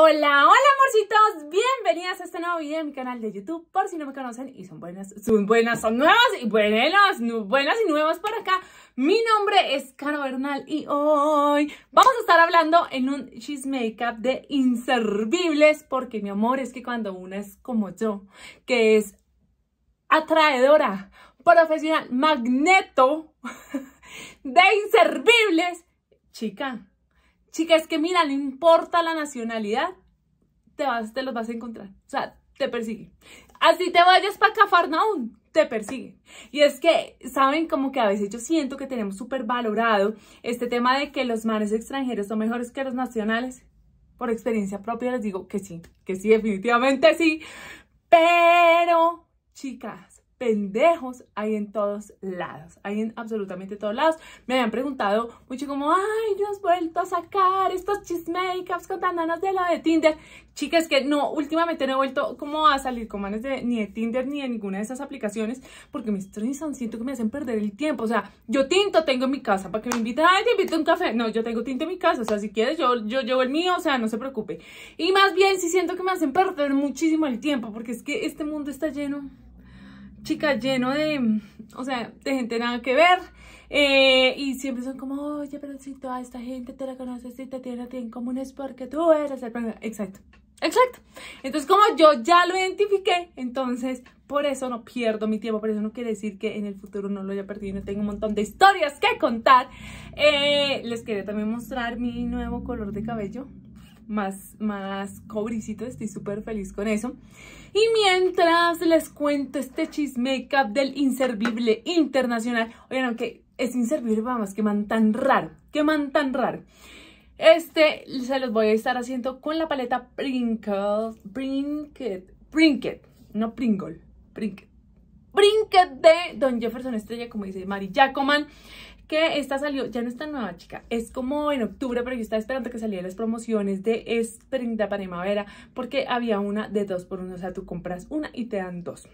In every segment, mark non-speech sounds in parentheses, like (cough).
Hola, hola amorcitos, bienvenidas a este nuevo video en mi canal de YouTube, por si no me conocen y son buenas, son buenas, son nuevas y buenas, buenas y nuevas por acá. Mi nombre es Caro Bernal y hoy vamos a estar hablando en un cheese makeup de inservibles, porque mi amor es que cuando una es como yo, que es atraedora, profesional, magneto (laughs) de inservibles, chica, chica, es que mira, no importa la nacionalidad, te, vas, los vas a encontrar. O sea, te persigue. Así te vayas para Cafarnaún, te persigue. Y es que, ¿saben? Como que a veces yo siento que tenemos súper valorado este tema de que los mares extranjeros son mejores que los nacionales. Por experiencia propia les digo que sí, que sí, definitivamente sí. Pero, chicas pendejos hay en todos lados, hay en absolutamente todos lados. Me habían preguntado mucho como, ay, yo has vuelto a sacar estos con tananas de la de Tinder. Chicas, que no, últimamente no he vuelto como a salir con manes de, ni de Tinder ni de ninguna de esas aplicaciones porque mis son siento que me hacen perder el tiempo. O sea, yo tinto tengo en mi casa para que me inviten, ay, te invito a un café. No, yo tengo tinto en mi casa, o sea, si quieres yo, yo llevo el mío, o sea, no se preocupe. Y más bien, si siento que me hacen perder muchísimo el tiempo porque es que este mundo está lleno chica, lleno de, o sea, de gente nada que ver. Eh, y siempre son como, oye, pero si toda esta gente te la conoces y te tiene en común es porque tú eres el Exacto, exacto. Entonces, como yo ya lo identifiqué, entonces por eso no pierdo mi tiempo, por eso no quiere decir que en el futuro no lo haya perdido, no tengo un montón de historias que contar. Eh, les quería también mostrar mi nuevo color de cabello, más, más cobricito, estoy súper feliz con eso. Y mientras les cuento este chisme up del inservible internacional, oigan, que es inservible, vamos, que man tan raro, que man tan raro. Este se los voy a estar haciendo con la paleta Prinkle. Prinket, Prinket, no Pringle, Prinket brinque de Don Jefferson Estrella, como dice Mari Jacoman, que esta salió, ya no es nueva chica, es como en octubre, pero yo estaba esperando que salieran las promociones de Spring de Primavera, porque había una de dos por uno, o sea, tú compras una y te dan dos.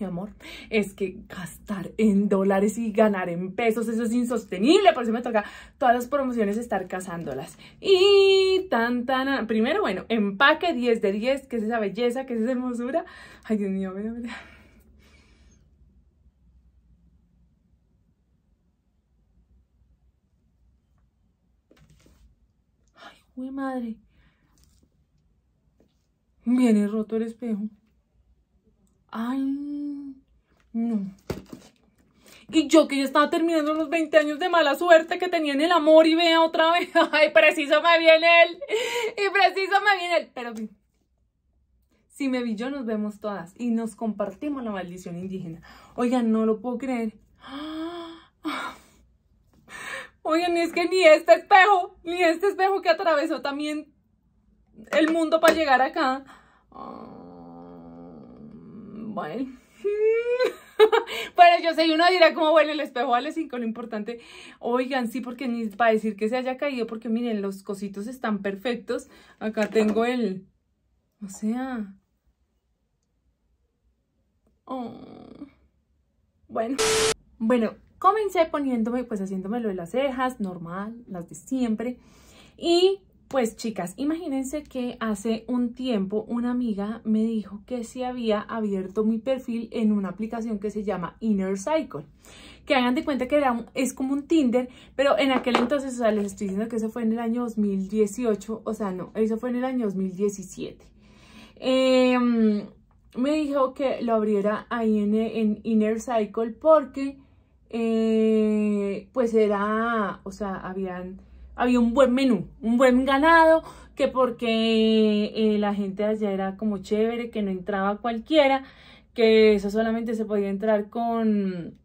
Mi amor, es que gastar en dólares y ganar en pesos, eso es insostenible, por eso me toca todas las promociones estar cazándolas. Y tan tan, primero, bueno, empaque 10 de 10, que es esa belleza, que es esa hermosura. Ay, Dios mío, mira, mira. Uy, madre. Viene roto el espejo. Ay, no. Y yo que ya estaba terminando los 20 años de mala suerte que tenía en el amor y vea otra vez. (laughs) Ay, preciso me viene él. Y preciso me viene él. Pero si me vi yo, nos vemos todas y nos compartimos la maldición indígena. Oigan, no lo puedo creer. ¡Ah! Oigan, es que ni este espejo, ni este espejo que atravesó también el mundo para llegar acá. Ah, bueno. (laughs) pero yo sé, uno dirá como, bueno, el espejo vale Cinco lo importante. Oigan, sí, porque ni para decir que se haya caído, porque miren, los cositos están perfectos. Acá tengo el... O sea... Oh, bueno. Bueno, comencé poniéndome, pues haciéndome lo de las cejas, normal, las de siempre. Y pues chicas, imagínense que hace un tiempo una amiga me dijo que se había abierto mi perfil en una aplicación que se llama Inner Cycle. Que hagan de cuenta que es como un Tinder, pero en aquel entonces, o sea, les estoy diciendo que eso fue en el año 2018, o sea, no, eso fue en el año 2017. Em, me dijo que lo abriera ahí en, en Inner Cycle porque eh, pues era, o sea, habían, había un buen menú, un buen ganado, que porque eh, la gente allá era como chévere, que no entraba cualquiera, que eso solamente se podía entrar con,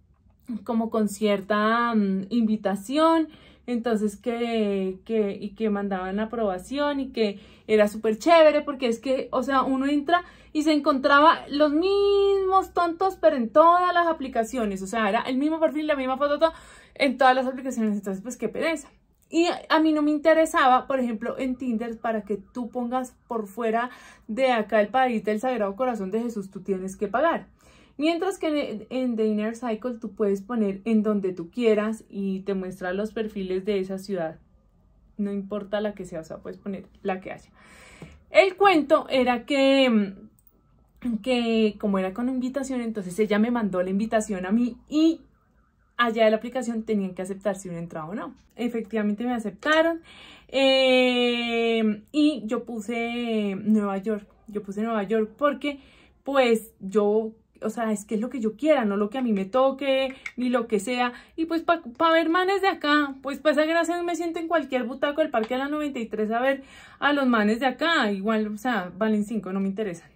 como con cierta mm, invitación, entonces que, que, y que mandaban aprobación y que era súper chévere porque es que, o sea, uno entra y se encontraba los mismos tontos, pero en todas las aplicaciones, o sea, era el mismo perfil, la misma foto, en todas las aplicaciones, entonces pues qué pereza. Y a mí no me interesaba, por ejemplo, en Tinder, para que tú pongas por fuera de acá el país del Sagrado Corazón de Jesús, tú tienes que pagar. Mientras que en The Inner Cycle tú puedes poner en donde tú quieras y te muestra los perfiles de esa ciudad. No importa la que sea, o sea, puedes poner la que haya. El cuento era que, que como era con invitación, entonces ella me mandó la invitación a mí y allá de la aplicación tenían que aceptar si uno entraba o no. Efectivamente me aceptaron eh, y yo puse Nueva York. Yo puse Nueva York porque pues yo o sea, es que es lo que yo quiera, no lo que a mí me toque, ni lo que sea. Y pues para ver manes de acá, pues para esa gracia me siento en cualquier butaco del Parque de la 93 a ver a los manes de acá. Igual, o sea, valen cinco no me interesan.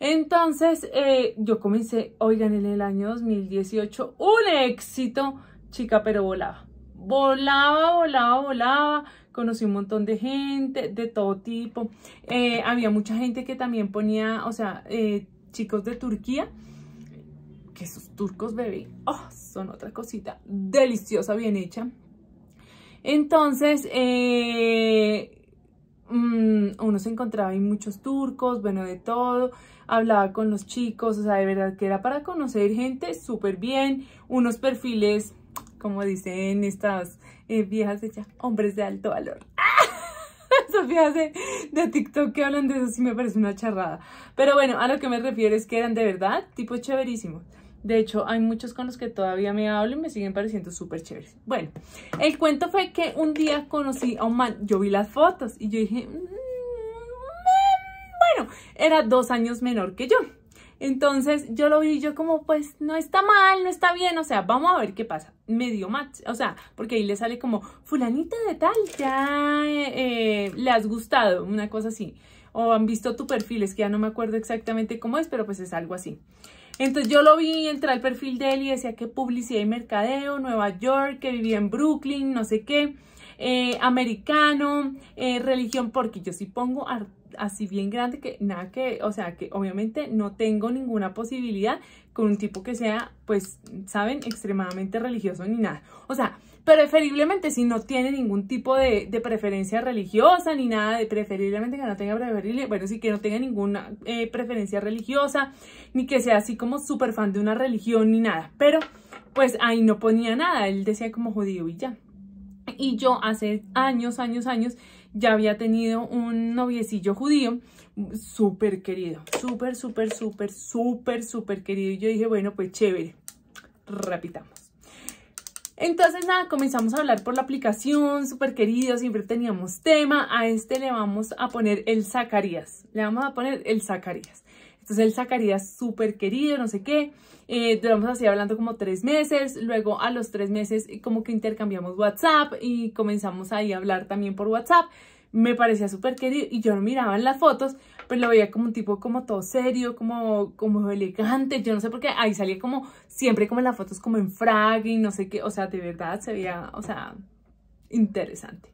Entonces, eh, yo comencé, oigan, en el año 2018, un éxito, chica, pero volaba. Volaba, volaba, volaba conocí un montón de gente de todo tipo. Eh, había mucha gente que también ponía, o sea, eh, chicos de Turquía que esos turcos bebé oh, son otra cosita deliciosa, bien hecha. Entonces, eh, mm, uno se encontraba ahí muchos turcos, bueno, de todo, hablaba con los chicos, o sea, de verdad que era para conocer gente súper bien, unos perfiles, como dicen estas eh, viejas hechas, hombres de alto valor. (laughs) Estas de, TikTok que hablan de eso sí me parece una charrada. Pero bueno, a lo que me refiero es que eran de verdad tipo chéverísimos. De hecho, hay muchos con los que todavía me hablo y me siguen pareciendo súper chéveres. Bueno, el cuento fue que un día conocí a un man, yo vi las fotos y yo dije, mm, bueno, era dos años menor que yo. Entonces yo lo vi yo como, pues no está mal, no está bien, o sea, vamos a ver qué pasa. Medio match, o sea, porque ahí le sale como, fulanita de tal, ya eh, eh, le has gustado, una cosa así. O han visto tu perfil, es que ya no me acuerdo exactamente cómo es, pero pues es algo así. Entonces yo lo vi, entré al perfil de él y decía que publicidad y mercadeo, Nueva York, que vivía en Brooklyn, no sé qué, eh, americano, eh, religión, porque yo sí pongo así bien grande que nada que, o sea, que obviamente no tengo ninguna posibilidad con un tipo que sea, pues, saben, extremadamente religioso ni nada. O sea, preferiblemente si no tiene ningún tipo de, preferencia religiosa ni nada, preferiblemente que no tenga preferible, bueno, sí que no tenga ninguna eh, preferencia religiosa, ni que sea así como súper fan de una religión ni nada, pero pues ahí no ponía nada, él decía como judío y ya. Y yo hace años, años, años ya había tenido un noviecillo judío súper querido, súper, súper, súper, súper, súper querido. Y yo dije, bueno, pues chévere, repitamos. Entonces nada, comenzamos a hablar por la aplicación, súper querido, siempre teníamos tema. A este le vamos a poner el Zacarías, le vamos a poner el Zacarías. Entonces este el Zacarías súper querido, no sé qué. Eh, duramos así hablando como tres meses. Luego a los tres meses eh, como que intercambiamos WhatsApp y comenzamos ahí a hablar también por WhatsApp. Me parecía súper querido y yo no miraba en las fotos pero pues lo veía como un tipo como todo serio, como, como elegante, yo no sé por qué, ahí salía como siempre como en las fotos como en frag y no sé qué, o sea, de verdad se veía, o sea, interesante.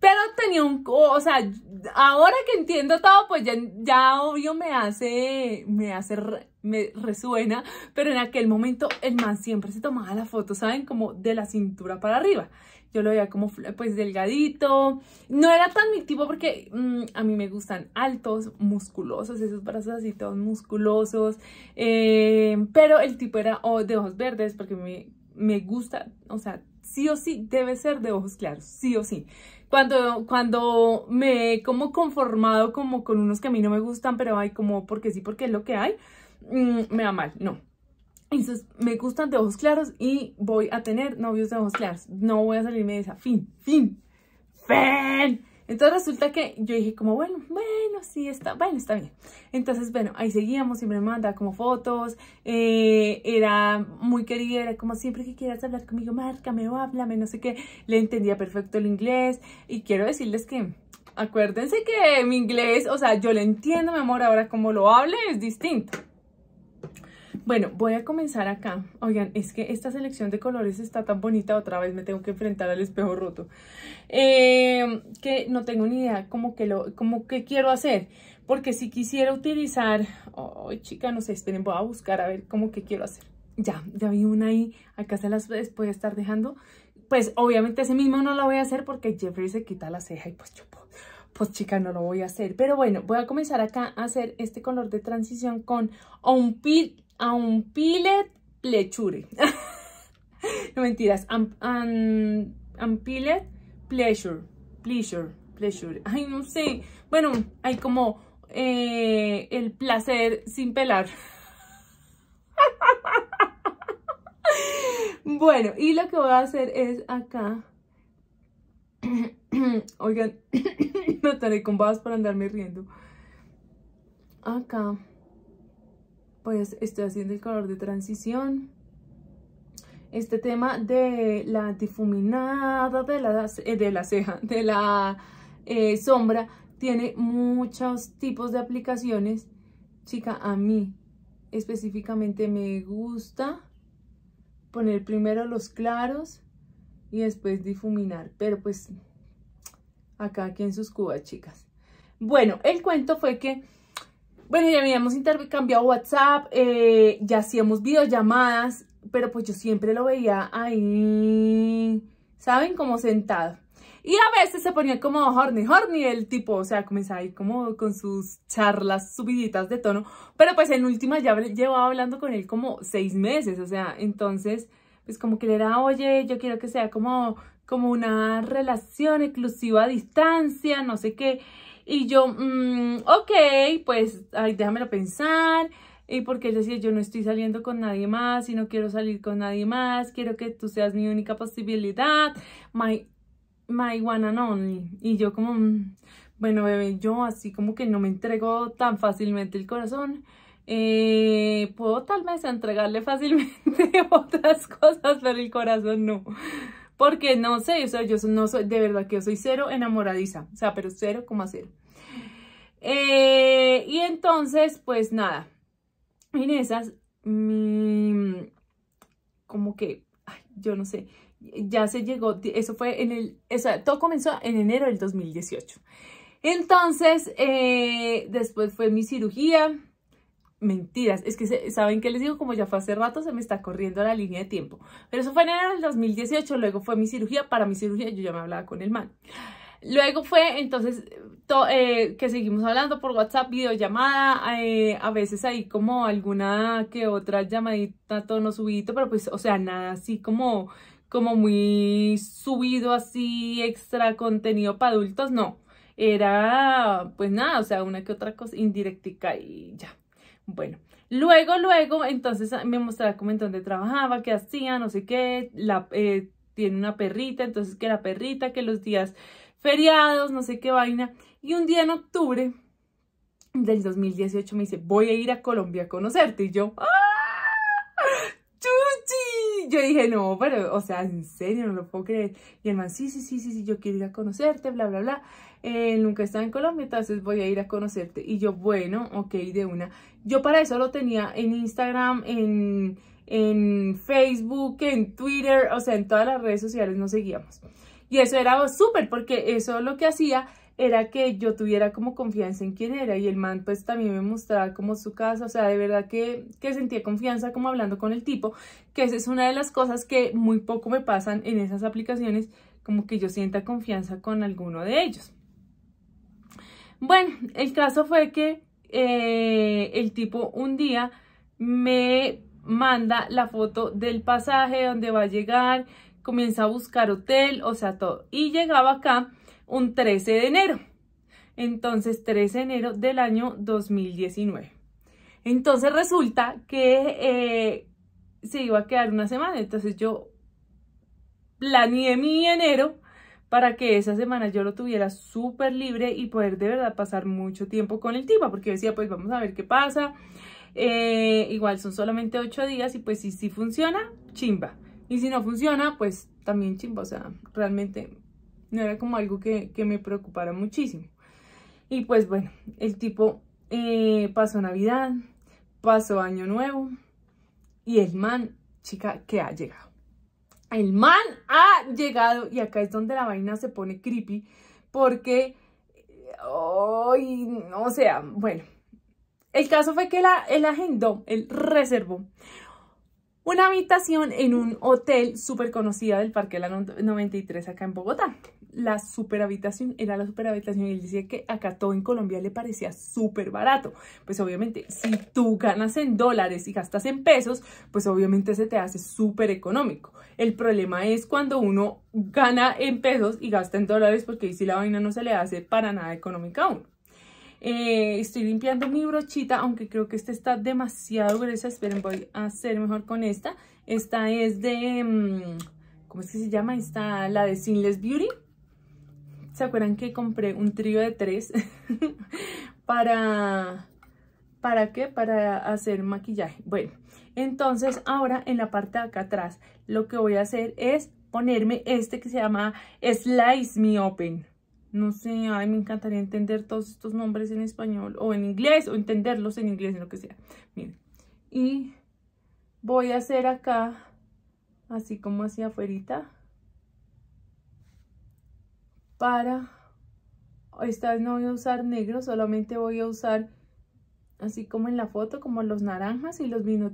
Pero tenía un, o sea, ahora que entiendo todo, pues ya, ya obvio me hace, me hace, me resuena, pero en aquel momento el man siempre se tomaba la foto, ¿saben? Como de la cintura para arriba. Yo lo veía como, pues, delgadito. No era tan mi tipo porque mm, a mí me gustan altos, musculosos, esos brazos así todos musculosos. Eh, pero el tipo era de ojos verdes porque me, me gusta, o sea, sí o sí debe ser de ojos claros, sí o sí. Cuando, cuando me he como conformado como con unos que a mí no me gustan, pero hay como porque sí, porque es lo que hay, mm, me va mal, no. Entonces, me gustan de ojos claros y voy a tener novios de ojos claros. No voy a salirme de esa. Fin, fin, fin. Entonces resulta que yo dije como, bueno, bueno, sí, está, bueno, está bien. Entonces, bueno, ahí seguíamos, siempre me mandaba como fotos, eh, era muy querida, era como siempre que quieras hablar conmigo, márcame o háblame, no sé qué, le entendía perfecto el inglés y quiero decirles que... Acuérdense que mi inglés, o sea, yo lo entiendo, mi amor, ahora como lo hable es distinto. Bueno, voy a comenzar acá. Oigan, es que esta selección de colores está tan bonita, otra vez me tengo que enfrentar al espejo roto. Eh, que no tengo ni idea cómo que, lo, que quiero hacer. Porque si quisiera utilizar... Oh, chica, no sé, esperen, voy a buscar a ver cómo que quiero hacer. Ya, ya vi una ahí. Acá se las voy a estar dejando. Pues obviamente ese mismo no la voy a hacer porque Jeffrey se quita la ceja y pues yo pues chica, no lo voy a hacer. Pero bueno, voy a comenzar acá a hacer este color de transición con on-peel a un pilet plechure. (laughs) no mentiras, A un, pilet pleasure, pleasure, pleasure. Ay, no sé. Bueno, hay como eh, el placer sin pelar. (laughs) bueno, y lo que voy a hacer es acá. (coughs) Oigan, no (coughs) estaré con babas para andarme riendo. Acá pues estoy haciendo el color de transición. Este tema de la difuminada de la, eh, de ceja, de la eh, sombra, tiene muchos tipos de aplicaciones. Chica, a mí específicamente me gusta poner primero los claros y después difuminar. Pero pues acá aquí en sus cubas, chicas. Bueno, el cuento fue que bueno, ya habíamos intercambiado WhatsApp, eh, ya hacíamos videollamadas, pero pues yo siempre lo veía ahí, ¿saben? Como sentado. Y a veces se ponía como horny, horny el tipo, o sea, comenzaba ahí como con sus charlas subiditas de tono, pero pues en última ya llevaba hablando con él como seis meses, o sea, entonces, pues como que le era, oye, yo quiero que sea como, como una relación exclusiva a distancia, no sé qué, y yo, mm, ok, pues, déjamelo pensar. Y porque él decía, yo no estoy saliendo con nadie más y no quiero salir con nadie más, quiero que tú seas mi única posibilidad, my, my one and only. Y yo como, mm, bueno, bebé, yo así como que no me entrego tan fácilmente el corazón. Eh, puedo tal vez entregarle fácilmente (laughs) otras cosas, pero el corazón no. Porque no sé, o yo no soy, de verdad que yo soy cero enamoradiza, o sea, pero cero como cero. Eh, y entonces, pues nada, en esas, como que, yo no sé, ya se llegó, eso fue en el, o sea, todo comenzó en enero del 2018. Entonces, eh, después fue mi cirugía. Mentiras, es que saben qué les digo, como ya fue hace rato, se me está corriendo la línea de tiempo. Pero eso fue en enero del 2018, luego fue mi cirugía. Para mi cirugía yo ya me hablaba con el man. Luego fue entonces eh, que seguimos hablando por WhatsApp, videollamada, eh, a veces ahí como alguna que otra llamadita, tono subido pero pues, o sea, nada así como, como muy subido, así extra contenido para adultos, no. Era, pues nada, o sea, una que otra cosa indirectica y ya. Bueno, luego, luego, entonces ah, me mostraba cómo en dónde trabajaba, qué hacía, no sé qué, eh, tiene una perrita, entonces que la perrita, que los días feriados, no sé qué vaina. Y un día en octubre del 2018 me dice, voy a ir a Colombia a conocerte. Y yo, ¡ah! ¡Chuchi! Yo dije, no, pero, o sea, en serio, no lo puedo creer. Y el man, sí, sí, sí, sí, sí, yo quiero ir a conocerte, bla, bla, bla. Eh, nunca estaba en Colombia, entonces voy a ir a conocerte. Y yo, bueno, ok, de una. Yo para eso lo tenía en Instagram, en, en Facebook, en Twitter, o sea, en todas las redes sociales nos seguíamos. Y eso era súper porque eso lo que hacía era que yo tuviera como confianza en quién era y el man pues también me mostraba como su casa, o sea, de verdad que, sentía confianza como hablando con el tipo, que esa es una de las cosas que muy poco me pasan en esas aplicaciones, como que yo sienta confianza con alguno de ellos. Bueno, el caso fue que eh, el tipo un día me manda la foto del pasaje donde va a llegar, comienza a buscar hotel, o sea, todo. Y llegaba acá un 13 de enero. Entonces, 13 de enero del año 2019. Entonces resulta que eh, se iba a quedar una semana. Entonces yo planeé mi enero para que esa semana yo lo tuviera súper libre y poder de verdad pasar mucho tiempo con el tipo, porque yo decía, pues vamos a ver qué pasa. Eh, igual son solamente ocho días y pues si funciona, chimba. Y si no funciona, pues también chimba, o sea, realmente no era como algo que, me preocupara muchísimo. Y pues bueno, el tipo eh, pasó Navidad, pasó Año Nuevo y el man, chica, que ha llegado. El man ha llegado y acá es donde la vaina se pone creepy porque, hoy, o sea, bueno, el caso fue que la, él agendó, el reservó una habitación en un hotel súper conocida del Parque de la 93 acá en Bogotá. La habitación, era la superhabitación y él decía que acá todo en Colombia le parecía súper barato. Pues obviamente si tú ganas en dólares y gastas en pesos, pues obviamente se te hace súper económico. El problema es cuando uno gana en pesos y gasta en dólares porque ahí la vaina no se le hace para nada económica a eh, estoy limpiando mi brochita, aunque creo que esta está demasiado gruesa. Esperen, voy a hacer mejor con esta. Esta es de... Mm, ¿Cómo es que se llama? Esta, la de Sinless Beauty. ¿Se acuerdan que compré un trío de tres (laughs) para... ¿Para qué? Para hacer maquillaje. Bueno, entonces ahora en la parte de acá atrás lo que voy a hacer es ponerme este que se llama Slice Me Open no sé, ay, me encantaría entender todos estos nombres en español o en inglés o entenderlos en inglés, en lo que sea. Miren, y voy a hacer acá, así como hacia afuera, para, esta vez no voy a usar negro, solamente voy a usar, así como en la foto, como los naranjas y los vino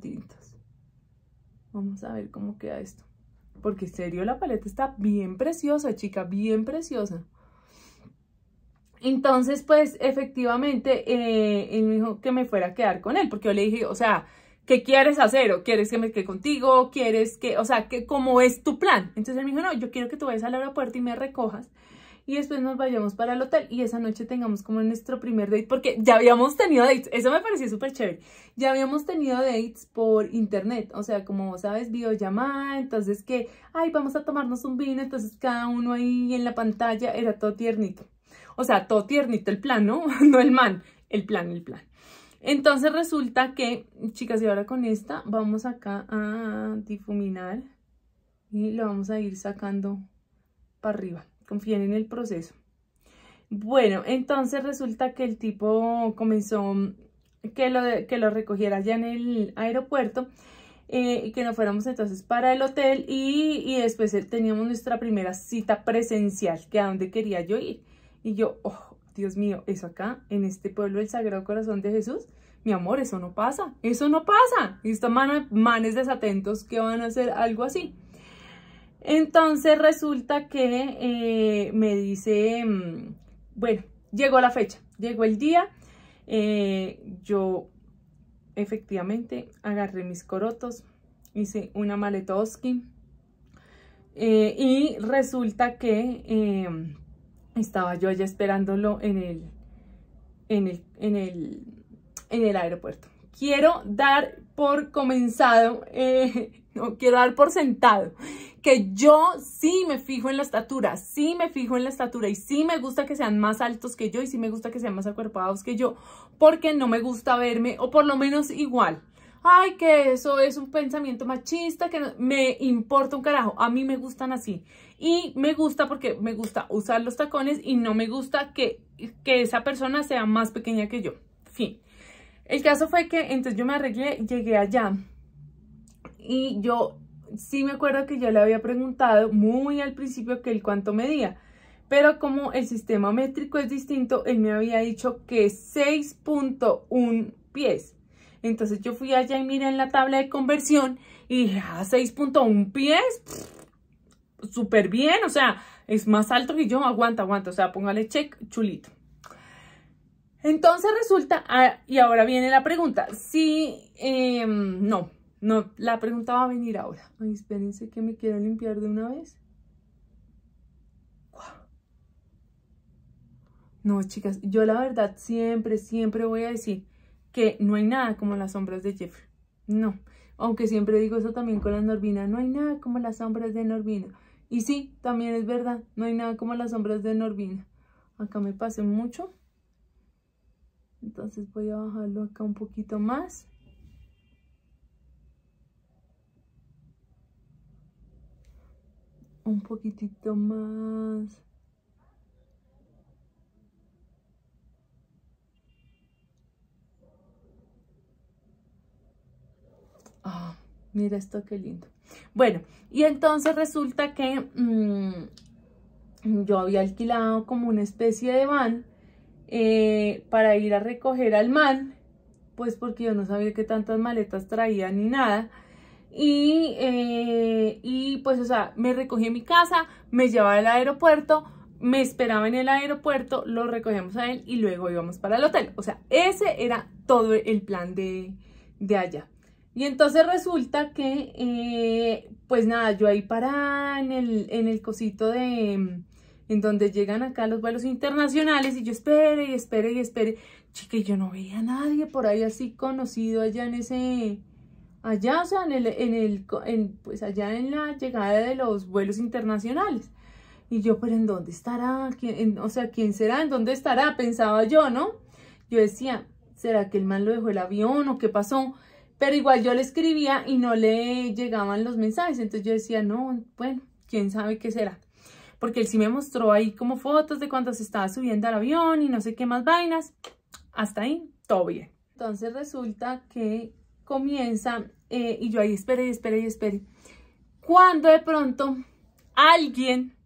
Vamos a ver cómo queda esto. Porque en serio la paleta está bien preciosa, chica, bien preciosa. Entonces, pues efectivamente, eh, él me dijo que me fuera a quedar con él, porque yo le dije, o sea, ¿qué quieres hacer? ¿O quieres que me quede contigo? ¿Quieres que, o sea, que, cómo es tu plan? Entonces él me dijo, no, yo quiero que tú vayas al aeropuerto y me recojas y después nos vayamos para el hotel y esa noche tengamos como nuestro primer date, porque ya habíamos tenido dates, eso me pareció súper chévere, ya habíamos tenido dates por internet, o sea, como sabes, videollamada, entonces que, ay, vamos a tomarnos un vino, entonces cada uno ahí en la pantalla era todo tiernito. O sea, todo tiernito el plan, ¿no? (laughs) No el man, el plan, el plan. Entonces resulta que, chicas, y ahora con esta vamos acá a difuminar y lo vamos a ir sacando para arriba. Confíen en el proceso. Bueno, entonces resulta que el tipo comenzó que lo, que lo recogiera ya en el aeropuerto eh, y que nos fuéramos entonces para el hotel y, y después eh, teníamos nuestra primera cita presencial, que a dónde quería yo ir. Y yo, oh, Dios mío, eso acá, en este pueblo del Sagrado Corazón de Jesús, mi amor, eso no pasa, eso no pasa. Estos man, manes desatentos que van a hacer algo así. Entonces resulta que eh, me dice, mm, bueno, llegó la fecha, llegó el día, eh, yo efectivamente agarré mis corotos, hice una maletoski eh, y resulta que em, estaba yo allá esperándolo en el, en el, aeropuerto. Quiero dar por comenzado, eh, (laughs) no quiero dar por sentado, que yo sí me fijo en la estatura, sí me fijo en la estatura y sí me gusta que sean más altos que yo y sí me gusta que sean más acuerpados que yo, porque no me gusta verme, o por lo menos igual ay, que eso es un pensamiento machista, que me importa un carajo, a mí me gustan así. Y me gusta porque me gusta usar los tacones y no me gusta que, esa persona sea más pequeña que yo. Fin. El caso fue que entonces yo me arreglé, llegué allá y yo sí me acuerdo que yo le había preguntado muy al principio que él cuánto medía, pero como el sistema métrico es distinto, él me había dicho que 6.1 pies. Entonces yo fui allá y miré en la tabla de conversión y dije, ah, 6.1 pies, súper bien, o sea, es más alto que yo, aguanta, aguanta, o sea, póngale check, chulito. Entonces resulta, ah, y ahora viene la pregunta, si, em, no, no, la pregunta va a venir ahora. Ay, espérense que me quiero limpiar de una vez. No, chicas, yo la verdad siempre, siempre voy a decir, que no hay nada como las sombras de Jeff. No, aunque siempre digo eso también con la Norvina, no hay nada como las sombras de Norvina. Y sí, también es verdad, no hay nada como las sombras de Norvina. Acá me pasé mucho. Entonces voy a bajarlo acá un poquito más. Un poquitito más. Ah, mira esto qué lindo. Bueno, y entonces resulta que mm, yo había alquilado como una especie de van eh, para ir a recoger al man, pues porque yo no sabía que tantas maletas traía ni nada. Eh, y, pues, o sea, me recogí en mi casa, me llevaba al aeropuerto, me esperaba en el aeropuerto, lo recogíamos a él y luego íbamos para el hotel. O sea, ese era todo el plan de, de allá. Y entonces resulta que, eh, pues nada, yo ahí parada en el, en el cosito de, mm, en donde llegan acá los vuelos internacionales y yo espere y espere y espere. Chica, yo no veía a nadie por ahí así conocido allá en ese, allá, o sea, en el, en el, pues allá en la llegada de los vuelos internacionales. Y yo, pero ¿en dónde estará? ¿Quién, o sea, ¿quién será? ¿En dónde estará? Pensaba yo, ¿no? Yo decía, ¿será que el man lo dejó el avión o qué pasó? Pero igual yo le escribía y no le llegaban los mensajes. Entonces yo decía, no, bueno, quién sabe qué será. Porque él sí me mostró ahí como fotos de cuando se estaba subiendo al avión y no sé qué más vainas. Hasta ahí, todo bien. Entonces resulta que comienza eh, y yo ahí esperé y esperé y esperé. Cuando de pronto alguien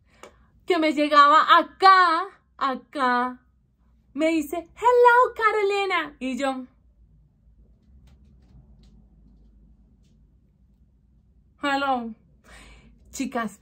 que me llegaba acá, acá, me dice, hello Carolina. Y yo, Hello. Chicas,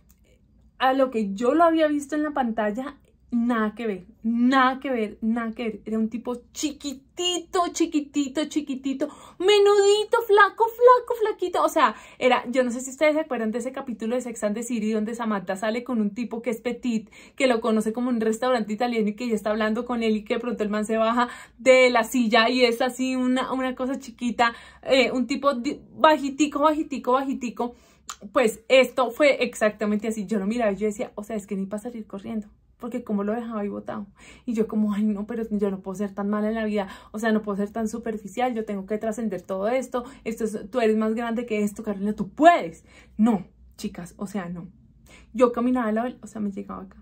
a lo que yo lo había visto en la pantalla, nada que ver, nada que ver, nada que ver. Era un tipo chiquitito, chiquitito, chiquitito, menudito, flaco, flaco, flaquito. O sea, era, yo no sé si ustedes se acuerdan de ese capítulo de Sex and the City donde Samantha sale con un tipo que es petit, que lo conoce como un restaurante italiano y que ya está hablando con él y que pronto el man se baja de la silla y es así una, una cosa chiquita, eh, un tipo bajitico, bajitico, bajitico pues esto fue exactamente así. Yo no miraba y yo decía, o sea, es que ni para salir corriendo. Porque como lo dejaba ahí botado. Y yo como, ay no, pero yo no puedo ser tan mala en la vida. O sea, no puedo ser tan superficial. Yo tengo que trascender todo esto. esto tú eres más grande que esto, Carolina. Tú puedes. No, chicas, o sea, no. Yo caminaba, a la, o sea, me llegaba acá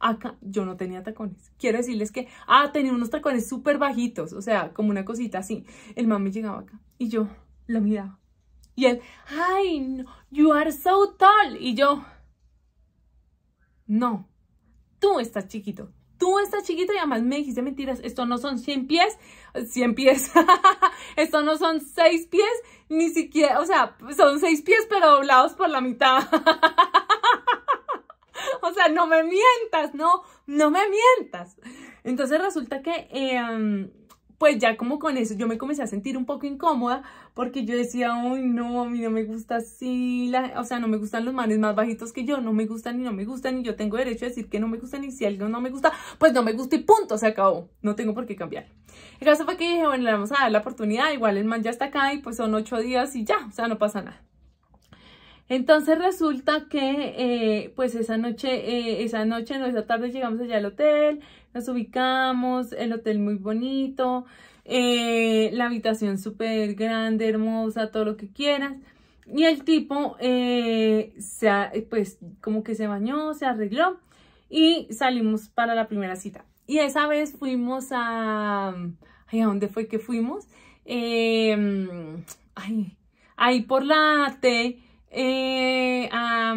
acá yo no tenía tacones. Quiero decirles que, ah, tenía unos tacones súper bajitos, o sea, como una cosita así. El man me llegaba acá y yo lo miraba y él, ay, you are so tall. Y yo, no, tú estás chiquito. Tú estás chiquito y además me dijiste mentiras. Esto no son 100 pies, 100 pies. (laughs) Esto no son 6 pies, ni siquiera, o sea, son 6 pies pero doblados por la mitad. (laughs) O sea, no me mientas, no, no me mientas. Entonces resulta que em, pues ya como con eso yo me comencé a sentir un poco incómoda porque yo decía, uy, no, a mí no me gusta así, la... o sea, no me gustan los manes más bajitos que yo, no me gustan y no me gustan y yo tengo derecho a decir que no me gustan y si algo no me gusta, pues no me gusta y punto, se acabó, no tengo por qué cambiar. El caso fue que dije, bueno, le vamos a dar la oportunidad, igual el man ya está acá y pues son ocho días y ya, o sea, no pasa nada. Entonces resulta que eh, pues esa noche, eh, esa noche, no, esa tarde llegamos allá al hotel, nos ubicamos, el hotel muy bonito, eh, la habitación súper grande, hermosa, todo lo que quieras. Y el tipo, eh, se, pues como que se bañó, se arregló y salimos para la primera cita. Y esa vez fuimos a... Ay, ¿a dónde fue que fuimos? Eh, ay, ahí por la T eh, a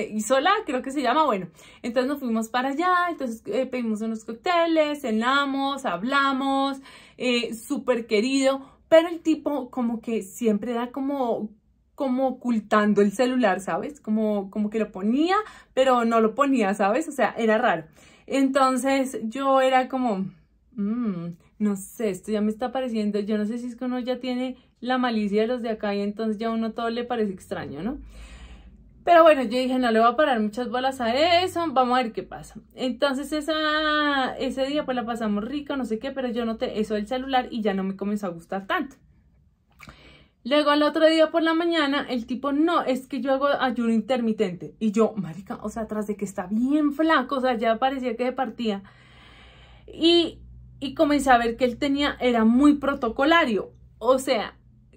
Isola, creo que se llama, bueno, entonces nos fuimos para allá, entonces eh, pedimos unos cócteles, cenamos, hablamos, eh, súper querido, pero el tipo como que siempre da como como ocultando el celular, ¿sabes? Como, como que lo ponía, pero no lo ponía, ¿sabes? O sea, era raro. Entonces yo era como, mm, no sé, esto ya me está pareciendo, yo no sé si es que uno ya tiene la malicia de los de acá y entonces ya a uno todo le parece extraño, ¿no? Pero bueno, yo dije, no le voy a parar muchas bolas a eso, vamos a ver qué pasa. Entonces esa, ese día pues la pasamos rica, no sé qué, pero yo noté eso del celular y ya no me comenzó a gustar tanto. Luego al otro día por la mañana, el tipo, no, es que yo hago ayuno intermitente. Y yo, marica, o sea, tras de que está bien flaco, o sea, ya parecía que se partía. Y y comencé a ver que él tenía, era muy protocolario. O sea,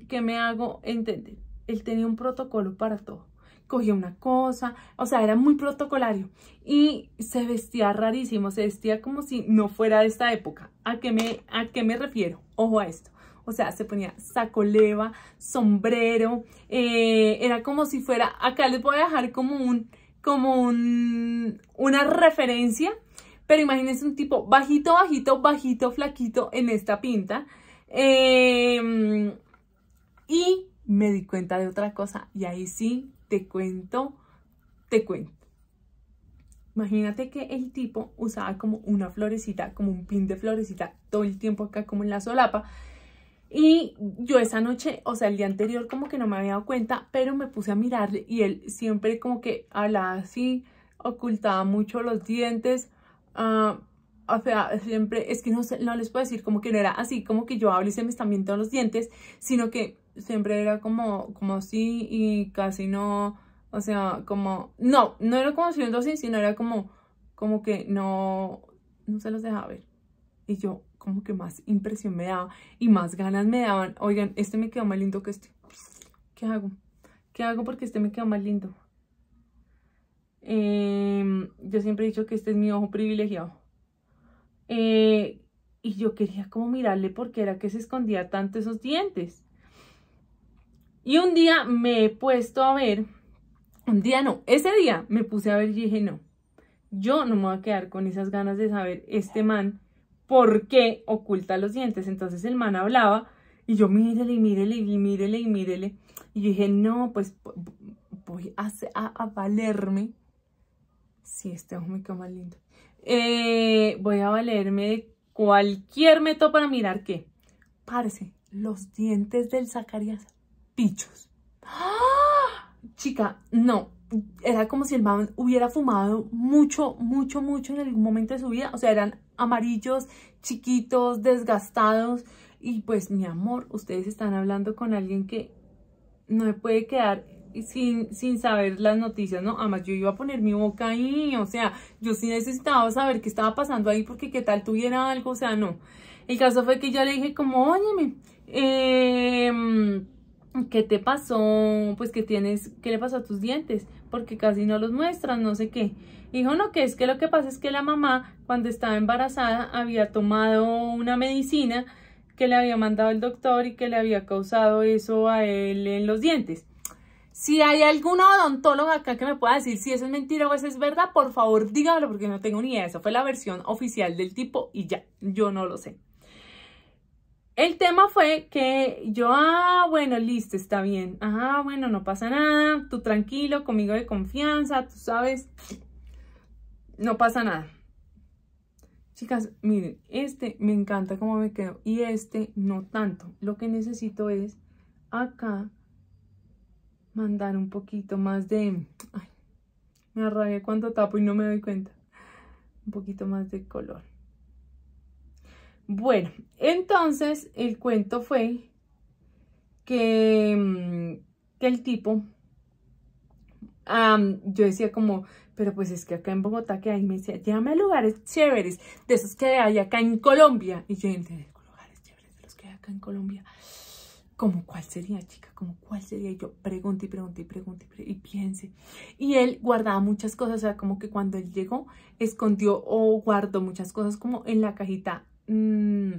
que me hago entender? Él tenía un protocolo para todo. Cogía una cosa, o sea, era muy protocolario. Y se vestía rarísimo, se vestía como si no fuera de esta época. ¿A qué me, a qué me refiero? Ojo a esto. O sea, se ponía saco leva, sombrero, eh, era como si fuera, acá les voy a dejar como un, como una referencia pero imagínense un tipo bajito, bajito, bajito, flaquito en esta pinta. Em, y me di cuenta de otra cosa. Y ahí sí te cuento, te cuento. Imagínate que el tipo usaba como una florecita, como un pin de florecita todo el tiempo acá como en la solapa. Y yo esa noche, o sea, el día anterior como que no me había dado cuenta, pero me puse a mirarle y él siempre como que hablaba así, ocultaba mucho los dientes, Ah, o sea, siempre, es que no, no les puedo decir como que no era así, como que yo hablo y se me están viendo los dientes, sino que siempre era como, como así y casi no, o sea, como, no, no era como siendo así, sino era como, como que no, no se los dejaba ver. Y yo como que más impresión me daba y más ganas me daban, oigan, este me quedó más lindo que este, ¿qué hago? ¿Qué hago porque este me quedó más lindo? Em, yo siempre he dicho que este es mi ojo privilegiado. Eh, y yo quería como mirarle porque era que se escondía tanto esos dientes. Y un día me he puesto a ver, un día no, ese día me puse a ver y dije, no, yo no me voy a quedar con esas ganas de saber este man por qué oculta los dientes. Entonces el man hablaba y yo mírele y mírele y mírele y mírele. Y dije, no, pues voy a valerme Sí, este ojo me quedó más lindo. Eh, voy a valerme de cualquier método para mirar qué. Parece los dientes del Zacarías pichos. ¡Ah! Chica, no. Era como si el man hubiera fumado mucho, mucho, mucho en algún momento de su vida. O sea, eran amarillos, chiquitos, desgastados. Y pues, mi amor, ustedes están hablando con alguien que no me puede quedar sin, sin saber las noticias, ¿no? Además, yo iba a poner mi boca ahí, o sea, yo sí necesitaba saber qué estaba pasando ahí porque qué tal tuviera algo, o sea, no. El caso fue que yo le dije como, óyeme, em, ¿qué te pasó? Pues que tienes, ¿qué le pasó a tus dientes? Porque casi no los muestras, no sé qué. Dijo, no, que es que lo que pasa es que la mamá, cuando estaba embarazada, había tomado una medicina que le había mandado el doctor y que le había causado eso a él en los dientes. Si hay algún odontólogo acá que me pueda decir si eso es mentira o eso es verdad, por favor dígalo porque no tengo ni idea. Esa fue la versión oficial del tipo y ya, yo no lo sé. El tema fue que yo, ah, bueno, listo, está bien. Ah, bueno, no pasa nada. Tú tranquilo, conmigo de confianza, tú sabes. No pasa nada. Chicas, miren, este me encanta cómo me quedó y este no tanto. Lo que necesito es acá mandar un poquito más de... Ay, me arragué cuando tapo y no me doy cuenta. Un poquito más de color. Bueno, entonces el cuento fue que, mm, el tipo... yo decía como, pero pues es que acá en Bogotá que hay, me decía, llame a lugares chéveres, de esos que hay acá en Colombia. Y yo, ¿de lugares chéveres de los que hay acá en Colombia? como cuál sería, chica, como cuál sería. Y yo pregunté y pregunté y pregunté y piense. Y él guardaba muchas cosas, o sea, como que cuando él llegó, escondió o guardó muchas cosas como en la cajita, mm,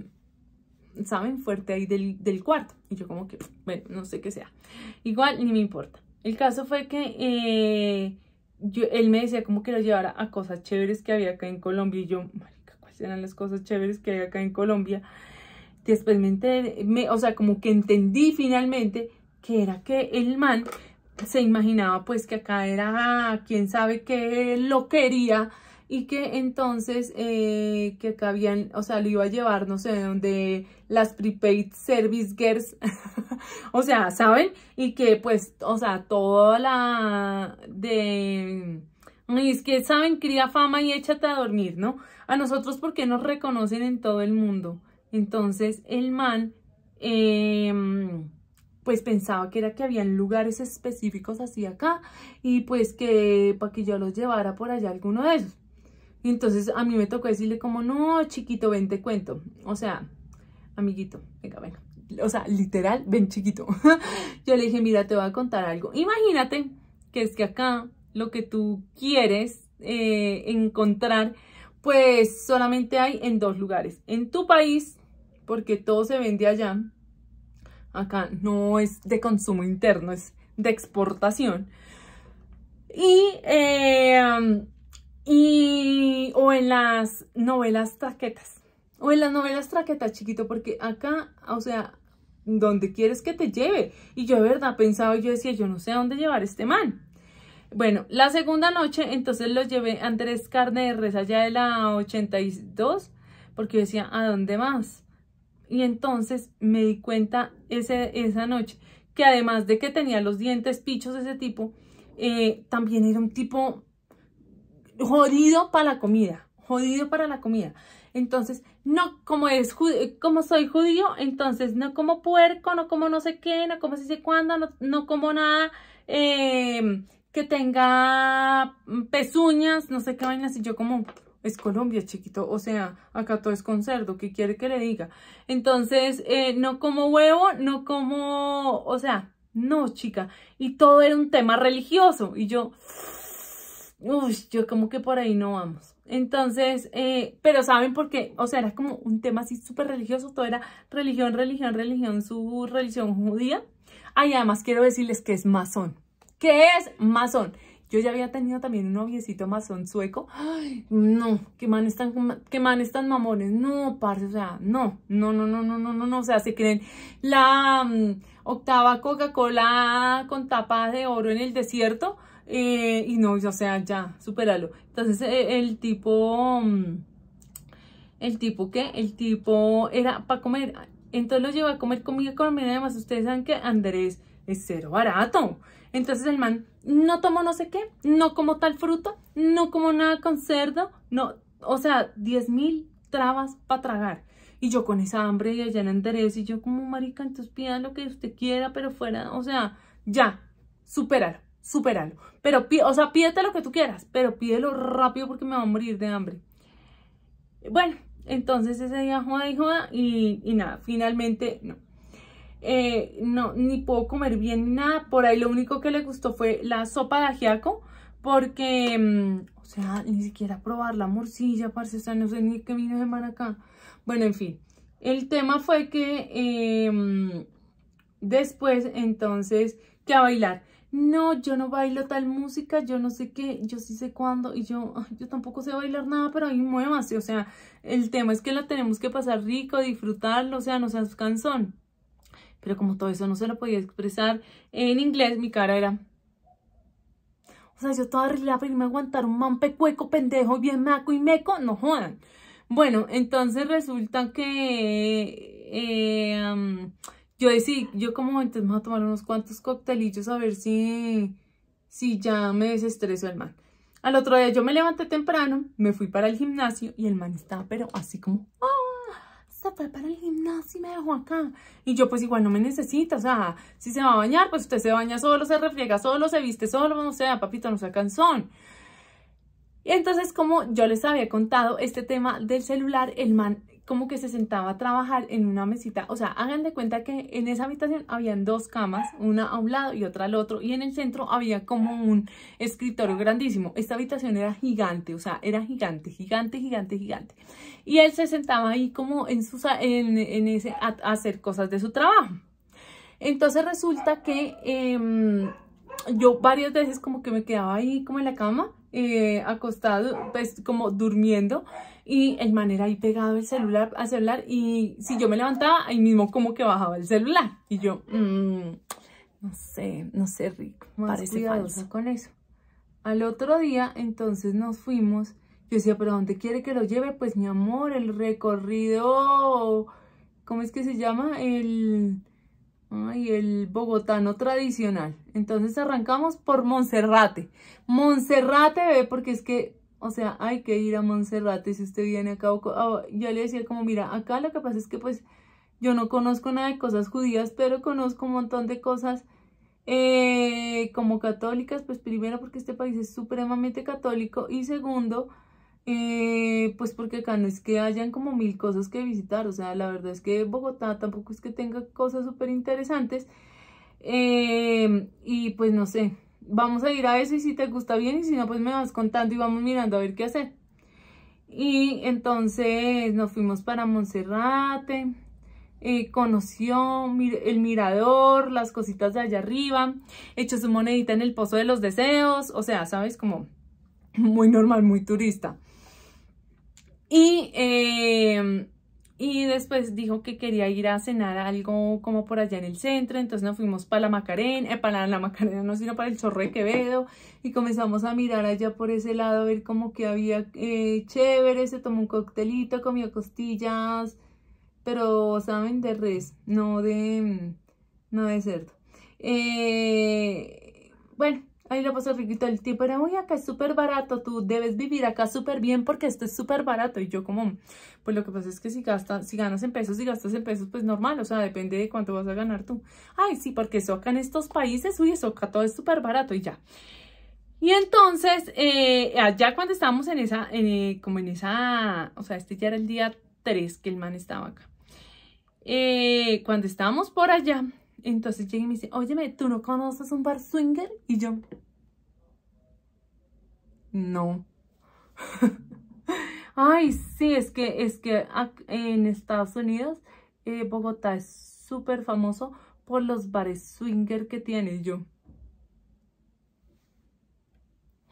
¿saben? Fuerte ahí del, del, cuarto. Y yo como que, bueno, no sé qué sea. Igual ni me importa. El caso fue que eh, yo, él me decía como que lo llevara a cosas chéveres que había acá en Colombia. Y yo, marica, ¿cuáles eran las cosas chéveres que había acá en Colombia? después me o sea, como que entendí finalmente que era que el man se imaginaba pues que acá era quién sabe qué lo quería y que entonces eh, que acá habían, o sea, lo iba a llevar, no sé, donde las prepaid service girls, (laughs) o sea, ¿saben? Y que pues, o sea, toda la de... es que saben, cría fama y échate a dormir, ¿no? A nosotros porque nos reconocen en todo el mundo. Entonces el man, em, pues pensaba que era que habían lugares específicos así acá y pues que para que yo los llevara por allá alguno de ellos. Entonces a mí me tocó decirle como, no, chiquito, ven, te cuento. O sea, amiguito, venga, venga. O sea, literal, ven chiquito. (laughs) yo le dije, mira, te voy a contar algo. Imagínate que es que acá lo que tú quieres eh, encontrar, pues solamente hay en dos lugares, en tu país porque todo se vende allá. Acá no es de consumo interno, es de exportación. Y, eh, y o en las novelas traquetas. O en las novelas traquetas, chiquito, porque acá, o sea, donde quieres que te lleve. Y yo de verdad pensaba, yo decía, yo no sé a dónde llevar este man. Bueno, la segunda noche, entonces lo llevé a Andrés Carne de Res allá de la 82, porque yo decía, ¿a dónde más? Y entonces me di cuenta ese, esa noche que además de que tenía los dientes pichos de ese tipo, eh, también era un tipo jodido para la comida, jodido para la comida. Entonces, no, como es como soy judío, entonces no como puerco, no como no sé qué, no como si sé cuándo, no, como nada eh, que tenga pezuñas, no sé qué vainas, y yo como es Colombia, chiquito. O sea, acá todo es con cerdo. ¿Qué quiere que le diga? Entonces, eh, no como huevo, no como... O sea, no, chica. Y todo era un tema religioso. Y yo... Uy, yo como que por ahí no vamos. Entonces, eh, pero ¿saben por qué? O sea, era como un tema así súper religioso. Todo era religión, religión, religión, su religión judía. Ah, además quiero decirles que es masón. ¿Qué es masón? Yo ya había tenido también un noviecito masón sueco. Ay, no, qué man están qué mamones. No, parce, o sea, no, no, no, no, no, no, no, no. O sea, se creen la mm, octava Coca-Cola con tapa de oro en el desierto. Eh, y no, o sea, ya, superalo. Entonces, e, el tipo... Mm, el tipo, ¿qué? El tipo era para comer. Entonces lo lleva a comer comida colombiana. Además, ustedes saben que Andrés es cero barato. Entonces el man no tomo no sé qué, no como tal fruto, no como nada con cerdo, no, o sea, 10 mil trabas para tragar. Y yo con esa hambre y allá en Anderés, y yo como marica, entonces pida lo que usted quiera, pero fuera, o sea, ya, superar, superarlo. Pero, o sea, pídete lo que tú quieras, pero pídelo rápido porque me va a morir de hambre. Bueno, entonces ese día joda y y nada, finalmente no. Eh, no, ni puedo comer bien ni nada. Por ahí lo único que le gustó fue la sopa de ajiaco, porque, mm, o sea, ni siquiera probar la morcilla, parce, no sé ni qué vino de mar acá. Bueno, en fin, el tema fue que eh, mm, después, entonces, que a bailar. No, yo no bailo tal música, yo no sé qué, yo sí sé cuándo y yo, yo tampoco sé bailar nada, pero ahí más o sea, el tema es que la tenemos que pasar rico, disfrutarlo, o sea, no seas cansón. Pero como todo eso no se lo podía expresar en inglés, mi cara era... O sea, yo toda arriba y me aguantaron aguantar un pecueco, pendejo, bien maco y meco. No jodan. Bueno, entonces resulta que... Eh, mm, yo decía, yo como entonces me voy a tomar unos cuantos coctelillos a ver si, si ya me desestreso el man. Al otro día yo me levanté temprano, me fui para el gimnasio y el man estaba pero así como... ¡Oh! para el gimnasio y me dejó acá. Y yo pues igual no me necesita, o sea, si se va a bañar, pues usted se baña solo, se refriega solo, se viste solo, no sea, papito, no sea canzón. Y entonces como yo les había contado este tema del celular, el man como que se sentaba a trabajar en una mesita. O sea, hagan de cuenta que en esa habitación habían dos camas, una a un lado y otra al otro, y en el centro había como un escritorio grandísimo. Esta habitación era gigante, o sea, era gigante, gigante, gigante, gigante. Y él se sentaba ahí como en, su, en, ese, a, hacer cosas de su trabajo. Entonces resulta que em, yo varias veces como que me quedaba ahí como en la cama, eh, acostado, pues como durmiendo, y el man ahí pegado el celular al celular y si yo me levantaba, ahí mismo como que bajaba el celular y yo, mm, no sé, no sé, rico, Más parece con eso. Al otro día, entonces nos fuimos, yo decía, pero dónde quiere que lo lleve? Pues mi amor, el recorrido, ¿cómo es que se llama? El... Ay, el bogotano tradicional. Entonces arrancamos por Monserrate. Monserrate, bebé, porque es que o sea, hay que ir a Y si usted viene acá. Ah, yo le decía como, mira, acá lo que pasa es que pues yo no conozco nada de cosas judías, pero conozco un montón de cosas eh, como católicas. Pues primero porque este país es supremamente católico y segundo, eh, pues porque acá no es que hayan como mil cosas que visitar. O sea, la verdad es que Bogotá tampoco es que tenga cosas súper interesantes. Eh, y pues no sé, vamos a ir a eso y si te gusta bien y si no, pues me vas contando y vamos mirando a ver qué hacer. Y entonces nos fuimos para Monserrate, eh, conoció el mirador, las cositas de allá arriba, echó su monedita en el Pozo de los Deseos, o sea, ¿sabes? Como muy normal, muy turista. Y eh, y después dijo que quería ir a cenar algo como por allá en el centro, entonces nos fuimos para la Macarena, eh, para la Macarena no, sino para el Chorro Quevedo y comenzamos a mirar allá por ese lado, a ver como que había eh, chévere, se tomó un coctelito, comió costillas, pero saben de res, no de, no de cerdo. Eh, bueno, Ahí lo pasó pues, riquito el tipo, era, uy, acá es súper barato, tú debes vivir acá súper bien porque esto es súper barato. Y yo como, pues lo que pasa es que si, gastas, si ganas en pesos si gastas en pesos, pues normal, o sea, depende de cuánto vas a ganar tú. Ay, sí, porque eso acá en estos países, uy, eso acá todo es súper barato y ya. Y entonces, eh, allá cuando estábamos en esa, eh, como en esa, o sea, este ya era el día 3 que el man estaba acá. Eh, cuando estábamos por allá, entonces llega y me dice, óyeme, ¿tú no conoces un bar swinger? Y yo, no. (laughs) Ay, sí, es que, es que en Estados Unidos, eh, Bogotá es súper famoso por los bares swinger que tiene yo.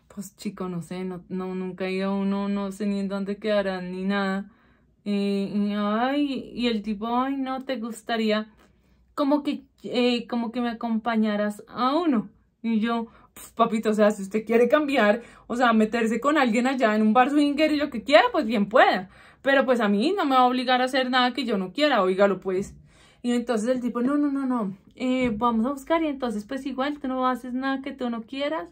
Pues chico, no sé, no, nunca he ido a uno, no sé ni en dónde quedarán ni nada. Eh, ay, y el tipo, ay, no, te gustaría. Como que eh, como que me acompañaras a uno. Y yo, papito, o sea, si usted quiere cambiar, o sea, meterse con alguien allá en un bar swinger y lo que quiera, pues bien pueda. Pero pues a mí no me va a obligar a hacer nada que yo no quiera, oígalo pues. Y entonces el tipo, no, no, no, no, eh, vamos a buscar y entonces pues igual tú no haces nada que tú no quieras.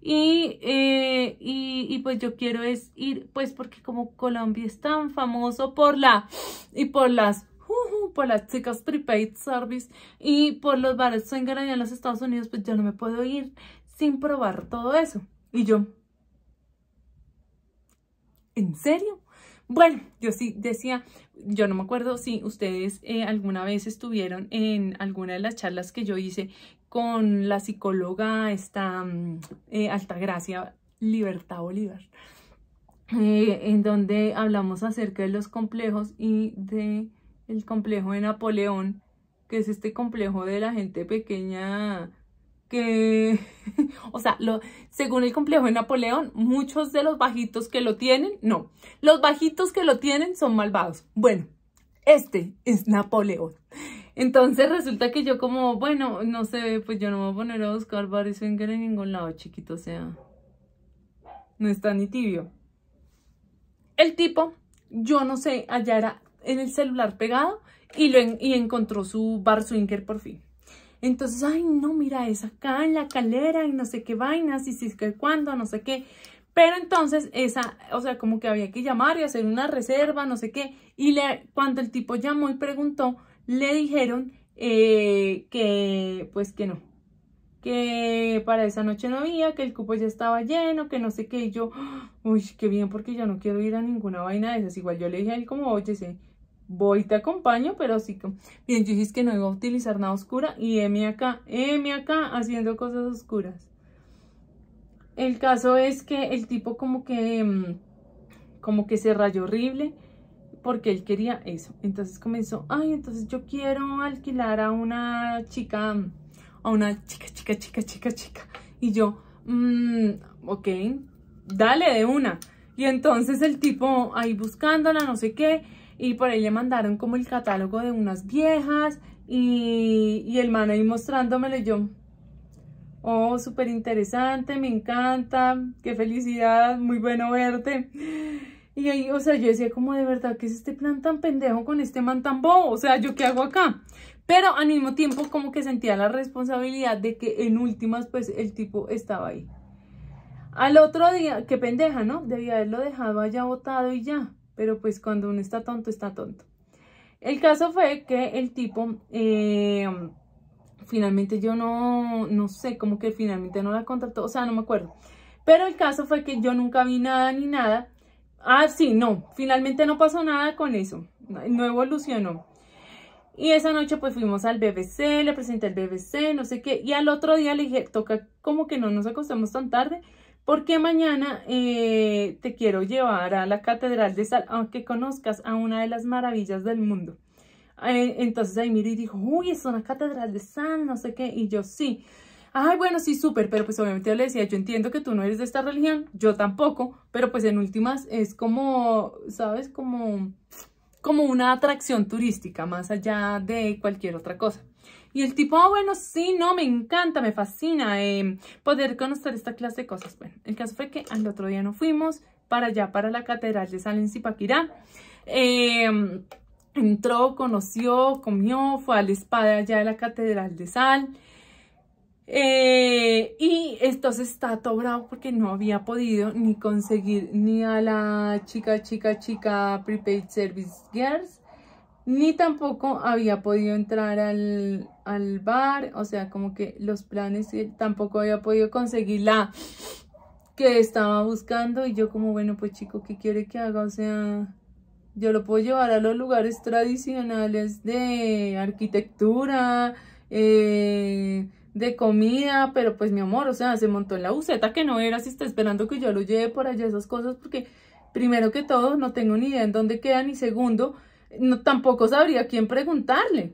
Y, eh, y, y, pues yo quiero es ir, pues porque como Colombia es tan famoso por la, y por las por las chicas prepaid service y por los bares swinger allá en los Estados Unidos, pues yo no me puedo ir sin probar todo eso. Y yo, ¿en serio? Bueno, yo sí decía, yo no me acuerdo si ustedes eh, alguna vez estuvieron en alguna de las charlas que yo hice con la psicóloga esta mm, eh, Altagracia Libertad Bolívar, eh, en donde hablamos acerca de los complejos y de el complejo de Napoleón, que es este complejo de la gente pequeña que, (laughs) o sea, lo, según el complejo de Napoleón, muchos de los bajitos que lo tienen, no, los bajitos que lo tienen son malvados. Bueno, este es Napoleón. Entonces resulta que yo como, bueno, no sé, pues yo no me voy a poner a buscar Barry Swinger en ningún lado, chiquito, o sea, no está ni tibio. El tipo, yo no sé, allá era en el celular pegado y, lo y encontró su bar swinger por fin. Entonces, ay, no, mira, es acá en la calera y no sé qué vainas y si es que cuándo, no sé qué. Pero entonces, esa, o sea, como que había que llamar y hacer una reserva, no sé qué. Y le, cuando el tipo llamó y preguntó, le dijeron eh, que, pues que no. Que para esa noche no había, que el cupo ya estaba lleno, que no sé qué. Y yo, uy, qué bien, porque yo no quiero ir a ninguna vaina de esas. Igual yo le dije a él como, oye, sí voy te acompaño, pero sí como. Bien, yo dije que no iba a utilizar nada oscura y M acá, M acá haciendo cosas oscuras. El caso es que el tipo como que, mm, como que se rayó horrible porque él quería eso. Entonces comenzó, ay, entonces yo quiero alquilar a una chica, a una chica, chica, chica, chica, chica. Y yo, mmm, ok, dale de una. Y entonces el tipo ahí buscándola, no sé qué, y por ahí le mandaron como el catálogo de unas viejas y, el man ahí mostrándomelo yo, oh, súper interesante, me encanta, qué felicidad, muy bueno verte. Y ahí, o sea, yo decía como de verdad, ¿qué es este plan tan pendejo con este man tan O sea, ¿yo qué hago acá? Pero al mismo tiempo como que sentía la responsabilidad de que en últimas pues el tipo estaba ahí. Al otro día, qué pendeja, ¿no? Debía haberlo dejado allá botado y ya pero pues cuando uno está tonto, está tonto. El caso fue que el tipo, eh, finalmente yo no, no sé, como que finalmente no la contrató, o sea, no me acuerdo. Pero el caso fue que yo nunca vi nada ni nada. Ah, sí, no, finalmente no pasó nada con eso, no evolucionó. Y esa noche pues fuimos al BBC, le presenté al BBC, no sé qué, y al otro día le dije, toca como que no nos acostemos tan tarde, porque mañana eh, te quiero llevar a la Catedral de Sal, aunque conozcas a una de las maravillas del mundo. Eh, entonces ahí miro y dijo, uy, es una Catedral de Sal, no sé qué, y yo sí. Ay, bueno, sí, súper, pero pues obviamente yo le decía, yo entiendo que tú no eres de esta religión, yo tampoco, pero pues en últimas es como, ¿sabes? Como, como una atracción turística, más allá de cualquier otra cosa. Y el tipo, ah, bueno, sí, no, me encanta, me fascina eh, poder conocer esta clase de cosas. Bueno, el caso fue que al otro día nos fuimos para allá, para la catedral de en Zipaquirá. Em, entró, conoció, comió, fue al la espada allá de la catedral de Sal. Eh, y entonces está todo bravo porque no había podido ni conseguir ni a la chica, chica, chica prepaid service girls ni tampoco había podido entrar al, bar, o sea, como que los planes, tampoco había podido conseguir la que estaba buscando y yo como, bueno, pues chico, ¿qué quiere que haga? O sea, yo lo puedo llevar a los lugares tradicionales de arquitectura, eh, de comida, pero pues mi amor, o sea, se montó en la buceta que no era, si está esperando que yo lo lleve por allá esas cosas, porque primero que todo no tengo ni idea en dónde quedan y segundo, no, tampoco sabría quién preguntarle.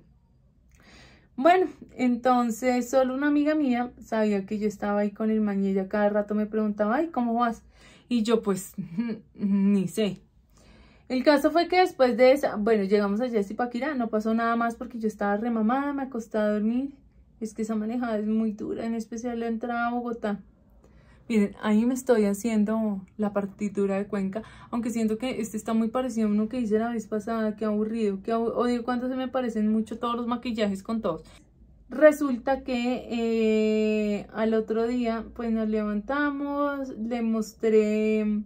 Bueno, entonces solo una amiga mía sabía que yo estaba ahí con el man y ella cada rato me preguntaba, ay, ¿cómo vas? Y yo pues (laughs) ni sé. El caso fue que después de esa, bueno, llegamos a Jessy Paquirá, no pasó nada más porque yo estaba remamada, me acosté a dormir. Es que esa manejada es muy dura, en especial la entrada a Bogotá. Miren, ahí me estoy haciendo la partitura de Cuenca, aunque siento que este está muy parecido a uno que hice la vez pasada, Que aburrido, qué odio cuánto se me parecen mucho todos los maquillajes con todos. Resulta que eh, al otro día pues nos levantamos, le mostré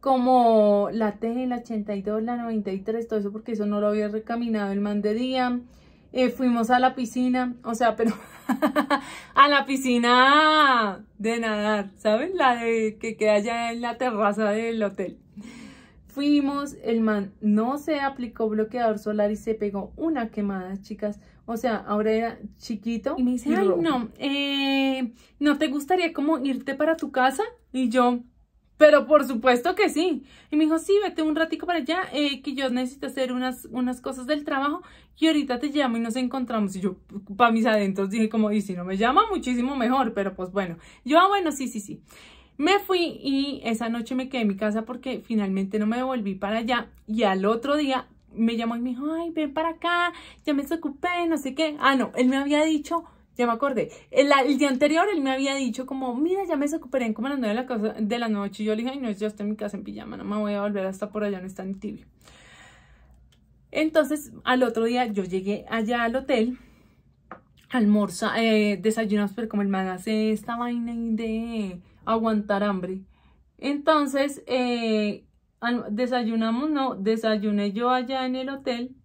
como la tela, la 82, la 93, todo eso porque eso no lo había recaminado el man de día. Eh, fuimos a la piscina, o sea, pero (laughs) a la piscina de nadar, ¿saben? La de que queda allá en la terraza del hotel. Fuimos, el man no se aplicó bloqueador solar y se pegó una quemada, chicas. O sea, ahora era chiquito. Y me dice, ay, no, eh, ¿no te gustaría como irte para tu casa? Y yo, pero por supuesto que sí. Y me dijo, sí, vete un ratico para allá, eh, que yo necesito hacer unas, unas cosas del trabajo y ahorita te llamo y nos encontramos. Y yo, para mis adentros, dije como, y si no me llama, muchísimo mejor, pero pues bueno. Yo, ah, bueno, sí, sí, sí. Me fui y esa noche me quedé en mi casa porque finalmente no me volví para allá y al otro día me llamó y me dijo, ay, ven para acá, ya me desocupé, no sé qué. Ah, no, él me había dicho ya me acordé. El, día anterior él me había dicho como, mira, ya me recuperé como a las 9 de la, noche. Y yo le dije, ay, no, yo estoy en mi casa en pijama, no me voy a volver hasta por allá, no está ni tibio. Entonces, al otro día yo llegué allá al hotel, almorza, eh, desayunamos, pero como el man hace esta vaina de aguantar hambre. Entonces, eh, desayunamos, no, desayuné yo allá en el hotel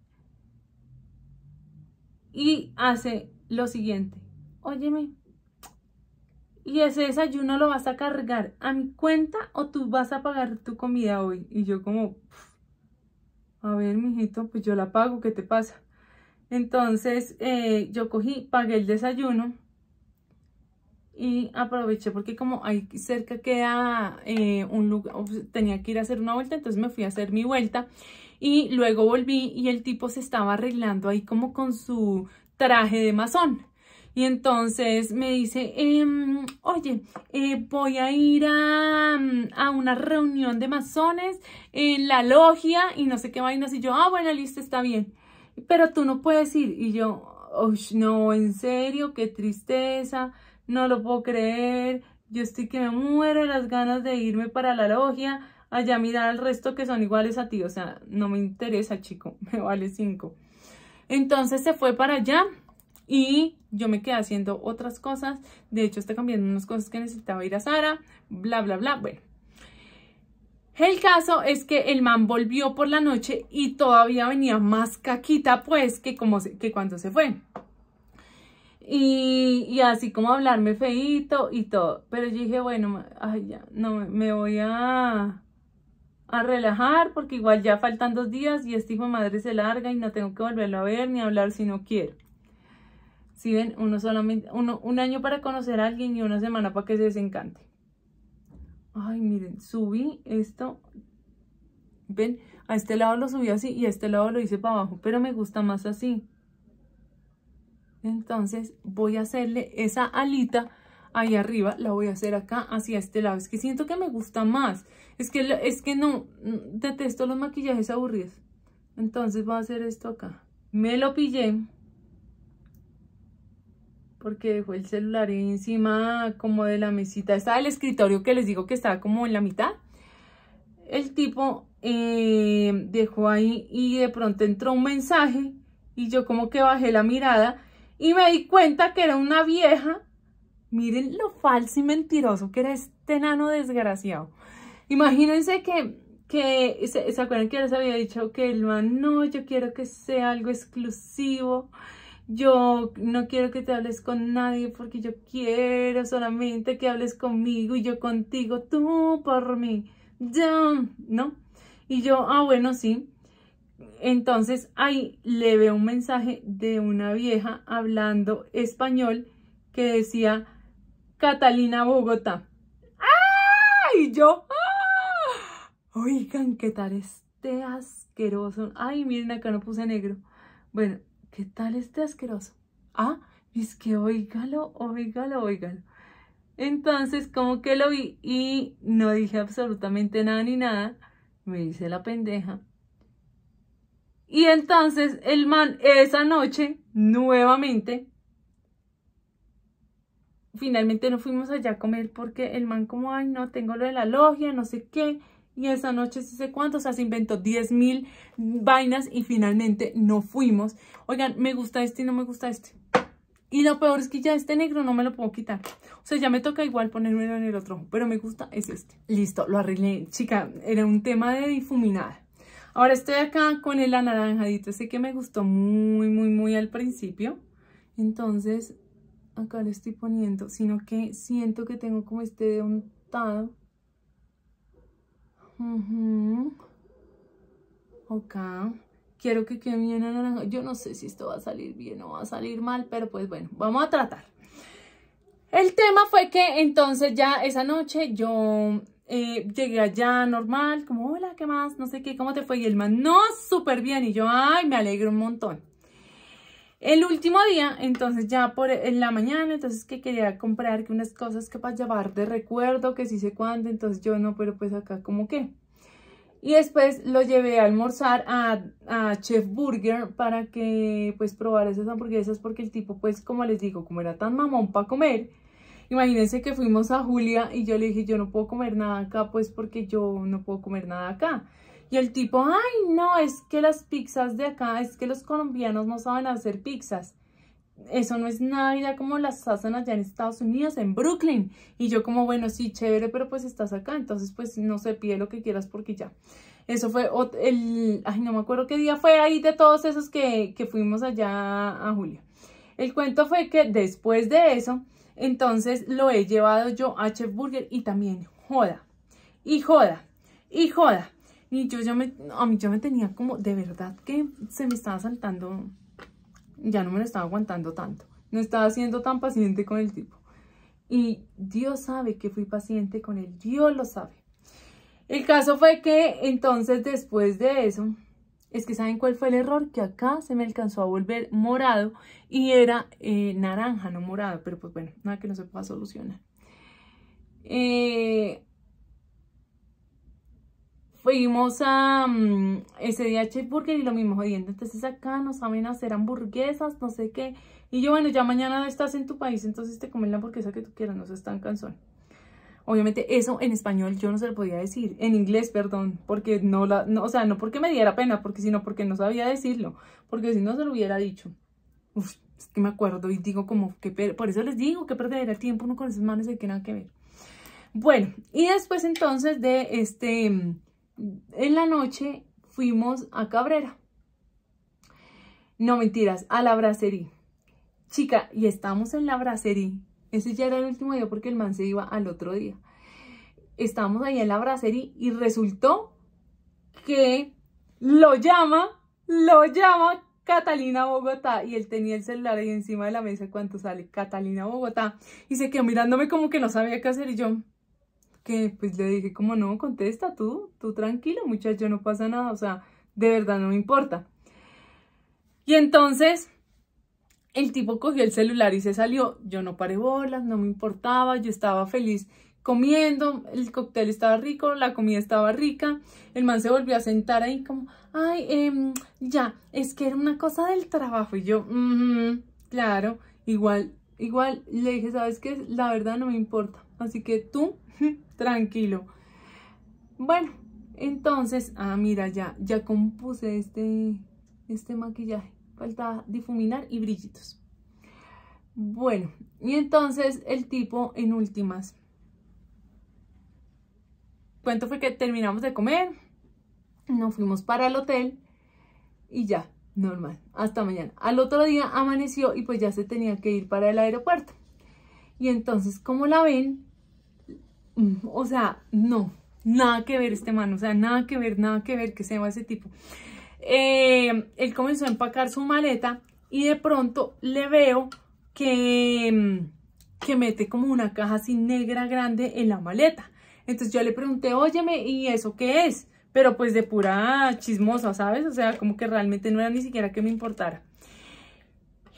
y hace lo siguiente óyeme, y ese desayuno lo vas a cargar a mi cuenta o tú vas a pagar tu comida hoy. Y yo como, a ver, mijito, pues yo la pago, ¿qué te pasa? Entonces eh, yo cogí, pagué el desayuno y aproveché porque como ahí cerca queda eh, un lugar, tenía que ir a hacer una vuelta, entonces me fui a hacer mi vuelta y luego volví y el tipo se estaba arreglando ahí como con su traje de masón. Y entonces me dice, em, oye, eh, voy a ir mm, a, una reunión de masones en la logia y no sé qué vainas. Y yo, ah, bueno, listo, está bien. Pero tú no puedes ir. Y yo, no, en serio, qué tristeza, no lo puedo creer. Yo estoy que me muero las ganas de irme para la logia, allá mirar al resto que son iguales a ti. O sea, no me interesa, chico, (laughs) me vale cinco. Entonces se fue para allá y yo me quedé haciendo otras cosas. De hecho, está cambiando unas cosas que necesitaba ir a Sara, bla, bla, bla. Bueno, el caso es que el man volvió por la noche y todavía venía más caquita, pues, que, como que cuando se fue. Y, así como hablarme feito y todo. Pero yo dije, bueno, ya, no, me voy a, a relajar porque igual ya faltan dos días y este hijo madre se larga y no tengo que volverlo a ver ni hablar si no quiero. Si ven, uno solamente, un año para conocer a alguien y una semana para que se desencante. Ay, miren, subí esto. Ven, a este lado lo subí así y a este lado lo hice para abajo, pero me gusta más así. Entonces voy a hacerle esa alita ahí arriba, la voy a hacer acá hacia este lado. Es que siento que me gusta más. Es que, es que no, detesto los maquillajes aburridos. Entonces voy a hacer esto acá. Me lo pillé porque dejó el celular encima como de la mesita. Estaba el escritorio que les digo que estaba como en la mitad. El tipo eh, dejó ahí y de pronto entró un mensaje y yo como que bajé la mirada y me di cuenta que era una vieja. Miren lo falso y mentiroso que era este nano desgraciado. Imagínense que, que ¿se, acuerdan que les había dicho que el man, no, yo quiero que sea algo exclusivo? yo no quiero que te hables con nadie porque yo quiero solamente que hables conmigo y yo contigo, tú por mí, yo, ¿no? Y yo, ah, bueno, sí. Entonces ahí le veo un mensaje de una vieja hablando español que decía Catalina Bogotá. ¡Ay! Y yo, ¡ah! oigan, qué tal este asqueroso. Ay, miren, acá no puse negro. Bueno, ¿Qué tal este asqueroso? Ah, es que oígalo, oígalo, oígalo. Entonces, como que lo vi y no dije absolutamente nada ni nada, me hice la pendeja. Y entonces el man esa noche, nuevamente, finalmente no fuimos allá a comer porque el man como, ay, no, tengo lo de la logia, no sé qué y esa noche sí sé cuánto, o sea, se inventó 10.000 mil vainas y finalmente no fuimos. Oigan, me gusta este y no me gusta este. Y lo peor es que ya este negro no me lo puedo quitar. O sea, ya me toca igual ponerme en el otro pero me gusta es este. Listo, lo arreglé. Chica, era un tema de difuminada. Ahora estoy acá con el anaranjadito, sé que me gustó muy, muy, muy al principio. Entonces, acá le estoy poniendo, sino que siento que tengo como este de untado. Ok. Quiero que quede bien naranja. Yo no sé si esto va a salir bien o va a salir mal, pero pues bueno, vamos a tratar. El tema fue que entonces ya esa noche yo eh, llegué allá normal, como hola, ¿qué más? No sé qué, ¿cómo te fue? Y el man, no, súper bien. Y yo, ay, me alegro un montón. El último día, entonces ya por en la mañana, entonces que quería comprar que unas cosas que para llevar de recuerdo, que sí sé cuándo, entonces yo no, pero pues acá como que. Y después lo llevé a almorzar a, a, Chef Burger para que pues probara esas hamburguesas porque el tipo pues como les digo, como era tan mamón para comer, imagínense que fuimos a Julia y yo le dije yo no puedo comer nada acá pues porque yo no puedo comer nada acá. Y el tipo, ay, no, es que las pizzas de acá, es que los colombianos no saben hacer pizzas. Eso no es nada como las hacen allá en Estados Unidos, en Brooklyn. Y yo como, bueno, sí, chévere, pero pues estás acá, entonces pues no se pide lo que quieras porque ya. Eso fue el, ay, no me acuerdo qué día fue ahí de todos esos que, fuimos allá a Julio. El cuento fue que después de eso, entonces lo he llevado yo a Chef Burger y también joda, y joda, y joda y yo ya me, a mí ya me tenía como, de verdad que se me estaba saltando, ya no me lo estaba aguantando tanto. No estaba siendo tan paciente con el tipo. Y Dios sabe que fui paciente con él, Dios lo sabe. El caso fue que entonces después de eso, es que ¿saben cuál fue el error? Que acá se me alcanzó a volver morado y era eh, naranja, no morado, pero pues bueno, nada que no se pueda solucionar. Eh, Fuimos a mm, ese SDH Burger y lo mismo jodiendo. Entonces acá nos saben hacer hamburguesas, no sé qué. Y yo, bueno, ya mañana estás en tu país, entonces te comen la hamburguesa que tú quieras, no seas tan cansón. Obviamente eso en español yo no se lo podía decir, en inglés, perdón, porque no la, no, o sea, no porque me diera pena, porque sino porque no sabía decirlo, porque si no se lo hubiera dicho. Uf, es que me acuerdo y digo como que, por eso les digo que perder el tiempo uno con esas manos de que nada que ver. Bueno, y después entonces de este mm, en la noche fuimos a Cabrera. No mentiras, a la bracería. Chica, y estamos en la bracería. Ese ya era el último día porque el man se iba al otro día. estamos ahí en la bracería y resultó que lo llama, lo llama Catalina Bogotá. Y él tenía el celular ahí encima de la mesa cuando sale Catalina Bogotá. Y se quedó mirándome como que no sabía qué hacer y yo que pues le dije como no, contesta tú, tú tranquilo muchacho, no pasa nada, o sea, de verdad no me importa. Y entonces el tipo cogió el celular y se salió, yo no paré bolas, no me importaba, yo estaba feliz comiendo, el cóctel estaba rico, la comida estaba rica, el man se volvió a sentar ahí como, ay, em, ya, es que era una cosa del trabajo, y yo, claro, igual, igual, le dije, sabes qué, la verdad no me importa, así que tú tranquilo. Bueno, entonces, ah, mira, ya, ya compuse este, este maquillaje. Falta difuminar y brillitos. Bueno, y entonces el tipo en últimas. Cuento fue que terminamos de comer, nos fuimos para el hotel y ya, normal, hasta mañana. Al otro día amaneció y pues ya se tenía que ir para el aeropuerto. Y entonces, como la ven, o sea, no, nada que ver este mano, o sea, nada que ver, nada que ver que se va ese tipo. Eh, él comenzó a empacar su maleta y de pronto le veo que, mm, que mete como una caja así negra grande en la maleta. Entonces yo le pregunté, óyeme, ¿y eso qué es? Pero pues de pura chismosa, ¿sabes? O sea, como que realmente no era ni siquiera que me importara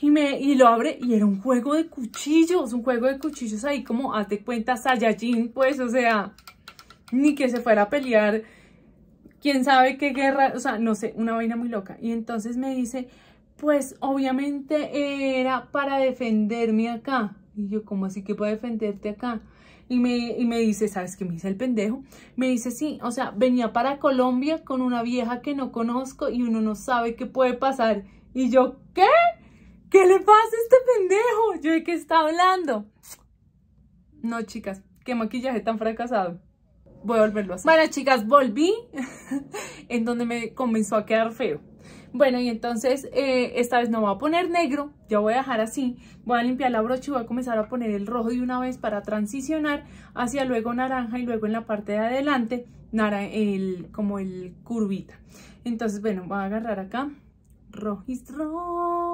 y, me, y lo abre y era un juego de cuchillos, un juego de cuchillos ahí como, hazte cuenta, Saiyajin, pues, o sea, ni que se fuera a pelear, quién sabe qué guerra, o sea, no sé, una vaina muy loca. Y entonces me dice, pues, obviamente era para defenderme acá. Y yo, ¿cómo así que puedo defenderte acá? Y me, y me dice, ¿sabes qué me dice el pendejo? Me dice, sí, o sea, venía para Colombia con una vieja que no conozco y uno no sabe qué puede pasar. Y yo, ¿qué? ¿Qué le pasa a este pendejo? ¿Yo de qué está hablando? No, chicas, qué maquillaje tan fracasado. Voy a volverlo a hacer. Bueno, chicas, volví (laughs) en donde me comenzó a quedar feo. Bueno, y entonces eh, esta vez no voy a poner negro, ya voy a dejar así. Voy a limpiar la brocha y voy a comenzar a poner el rojo de una vez para transicionar hacia luego naranja y luego en la parte de adelante el, como el curvita. Entonces, bueno, voy a agarrar acá. y rojo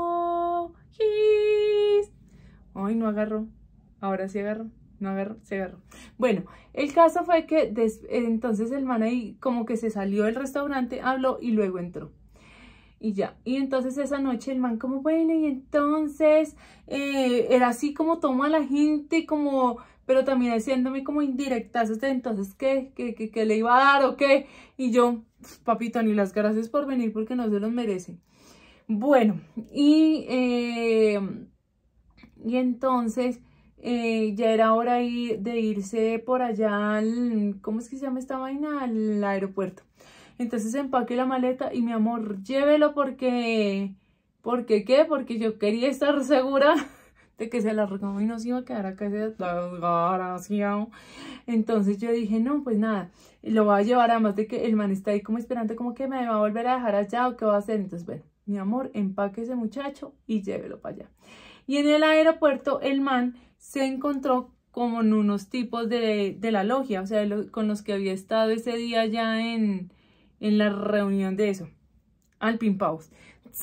hoy Ay, no agarró. Ahora sí agarró. No agarró, se agarró. Bueno, el caso fue que entonces el man ahí como que se salió del restaurante, habló y luego entró. Y ya, y entonces esa noche el man como, bueno, y entonces eh, era así como toma a la gente, como, pero también haciéndome como indirectas este, entonces, ¿qué? que qué le iba a dar o qué? Y yo, papito, ni las gracias por venir porque no se los merece. Bueno, y, eh, y entonces eh, ya era hora de irse por allá al, ¿cómo es que se llama esta vaina? Al aeropuerto. Entonces empaqué la maleta y mi amor, llévelo porque, porque qué, porque yo quería estar segura (laughs) de que se la largó y se iba a quedar acá desgraciado. Entonces yo dije, no, pues nada, lo voy a llevar, además de que el man está ahí como esperando, como que me va a volver a dejar allá o qué va a hacer. Entonces, bueno, mi amor, empaque ese muchacho y llévelo para allá. Y en el aeropuerto el man se encontró con unos tipos de, de la logia, o sea, con los que había estado ese día ya en, en la reunión de eso, al Pimpaus. (laughs)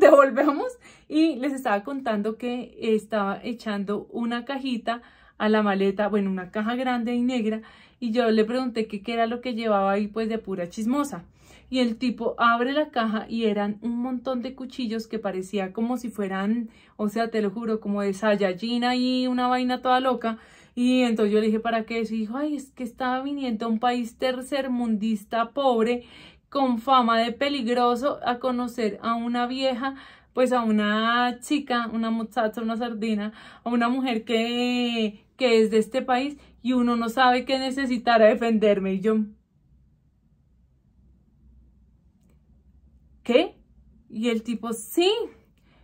Devolvemos y les estaba contando que estaba echando una cajita a la maleta, bueno, una caja grande y negra, y yo le pregunté qué era lo que llevaba ahí, pues de pura chismosa y el tipo abre la caja y eran un montón de cuchillos que parecía como si fueran, o sea, te lo juro, como de Saiyajin y una vaina toda loca. Y entonces yo le dije, ¿para qué? Y dijo, ay, es que estaba viniendo a un país tercermundista pobre con fama de peligroso a conocer a una vieja pues a una chica, una muchacha, una sardina, a una mujer que, que es de este país y uno no sabe qué necesitará defenderme. Y yo, ¿qué? Y el tipo, sí,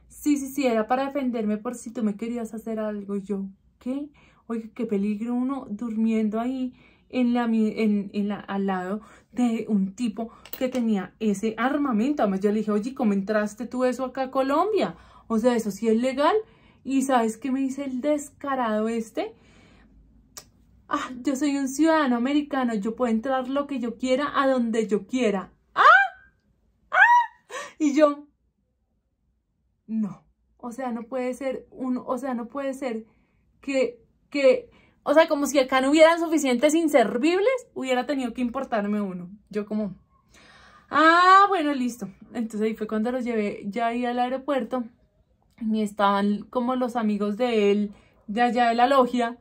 sí, sí, sí, era para defenderme por si tú me querías hacer algo. Yo, ¿qué? Oye, qué peligro uno durmiendo ahí en la, en al lado de un tipo que tenía ese armamento. Además, yo le dije, oye, ¿cómo entraste tú eso acá a Colombia? O sea, eso sí es legal. Y ¿sabes qué me dice el descarado este? Ah, yo soy un ciudadano americano, yo puedo entrar lo que yo quiera, a donde yo quiera. Y yo, no, o sea, no puede ser un, o sea, no puede ser que, que, o sea, como si acá no hubieran suficientes inservibles, hubiera tenido que importarme uno. Yo como, ah, bueno, listo. Entonces ahí fue cuando los llevé ya ahí al aeropuerto y estaban como los amigos de él, de allá de la logia,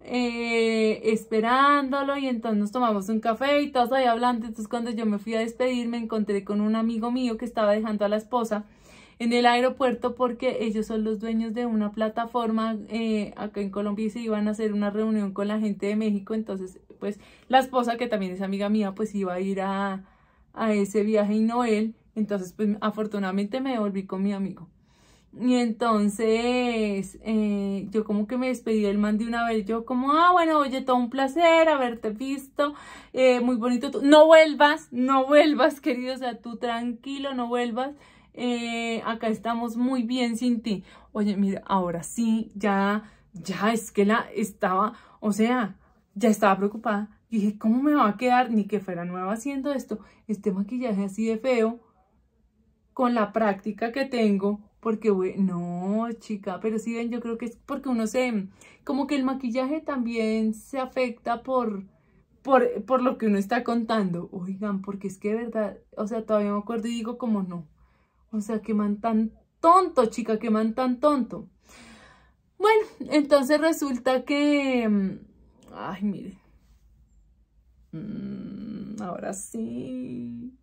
eh, esperándolo y entonces nos tomamos un café y todos ahí hablando. Entonces cuando yo me fui a despedir me encontré con un amigo mío que estaba dejando a la esposa en el aeropuerto porque ellos son los dueños de una plataforma eh, acá en Colombia y se iban a hacer una reunión con la gente de México. Entonces pues la esposa que también es amiga mía pues iba a ir a, a ese viaje y no él. Entonces pues afortunadamente me volví con mi amigo. Y entonces eh, yo como que me despedí del man de una vez. Yo como, ah, bueno, oye, todo un placer haberte visto. Eh, muy bonito. Tú. No vuelvas, no vuelvas, (laughs) querido. O sea, tú tranquilo, no vuelvas. Eh, acá estamos muy bien sin ti. Oye, mira, ahora sí, ya, ya es que la estaba, o sea, ya estaba preocupada. dije, ¿cómo me va a quedar? Ni que fuera nueva haciendo esto. Este maquillaje así de feo, con la práctica que tengo porque, bueno, no, chica, pero si ven, yo creo que es porque uno se, como que el maquillaje también se afecta por, por, por lo que uno está contando. Oigan, porque es que de verdad, o sea, todavía me acuerdo y digo como no. O sea, que man tan tonto, chica, que man tan tonto. Bueno, entonces resulta que... Mm, ay, mire. Mm, ahora sí.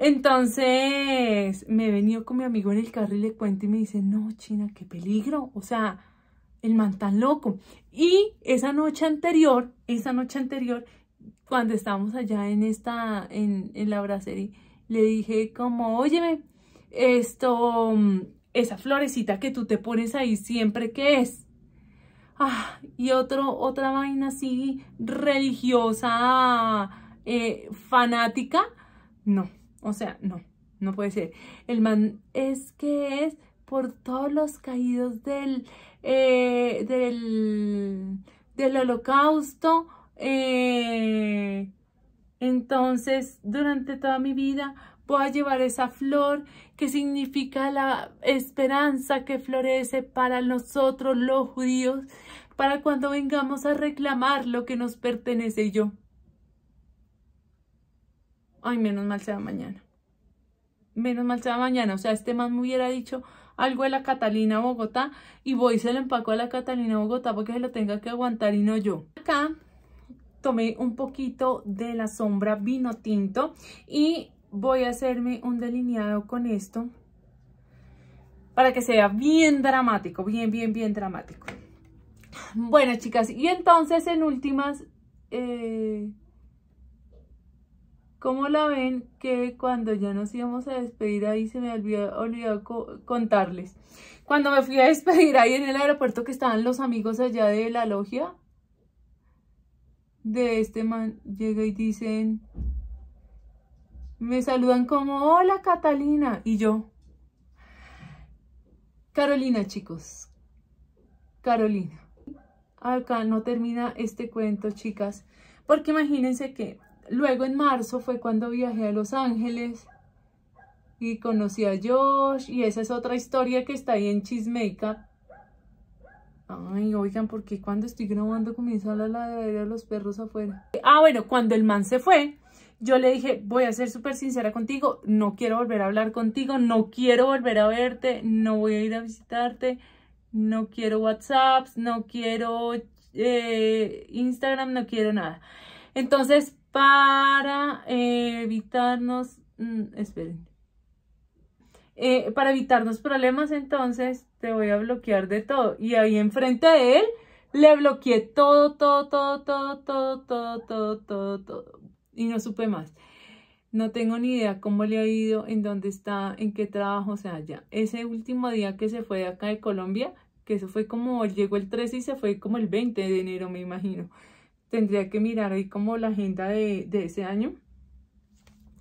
Entonces me he venido con mi amigo en el carro y le cuento y me dice, no, China, qué peligro. O sea, el man tan loco. Y esa noche anterior, esa noche anterior, cuando estábamos allá en esta, en, la bracería, le dije como, óyeme, esto, mm, esa florecita que tú te pones ahí siempre, ¿qué es? Ah, y otro, otra vaina así religiosa, eh, fanática, no. O sea, no, no puede ser. El man es que es por todos los caídos del, eh, del, del holocausto. Eh, entonces, durante toda mi vida voy a llevar esa flor que significa la esperanza que florece para nosotros los judíos, para cuando vengamos a reclamar lo que nos pertenece yo ay, menos mal sea mañana. Menos mal sea mañana. O sea, este más me hubiera dicho algo de la Catalina Bogotá y voy se lo empaco a la Catalina Bogotá porque se lo tenga que aguantar y no yo. Acá tomé un poquito de la sombra vino tinto y voy a hacerme un delineado con esto para que sea bien dramático, bien, bien, bien dramático. Bueno, chicas, y entonces en últimas... Eh, ¿Cómo la ven que cuando ya nos íbamos a despedir ahí se me olvidó, olvidado contarles? Cuando me fui a despedir ahí en el aeropuerto que estaban los amigos allá de la logia de este man, llega y dicen, me saludan como, hola Catalina, y yo, Carolina chicos, Carolina. Acá no termina este cuento chicas, porque imagínense que Luego en marzo fue cuando viajé a Los Ángeles y conocí a Josh y esa es otra historia que está ahí en Makeup Ay, oigan, porque cuando estoy grabando comienza la ladera de los perros afuera. Ah, bueno, cuando el man se fue, yo le dije, voy a ser súper sincera contigo, no quiero volver a hablar contigo, no quiero volver a verte, no voy a ir a visitarte, no quiero WhatsApp, no quiero eh, Instagram, no quiero nada. Entonces, para evitarnos, mm, esperen, eh, para evitarnos problemas, entonces te voy a bloquear de todo. Y ahí enfrente de él le bloqueé todo, todo, todo, todo, todo, todo, todo, todo, todo. Y no supe más. No tengo ni idea cómo le ha ido, en dónde está, en qué trabajo, o sea, ya. Ese último día que se fue de acá de Colombia, que eso fue como, llegó el 13 y se fue como el 20 de enero, me imagino. Tendría que mirar ahí como la agenda de, ese año.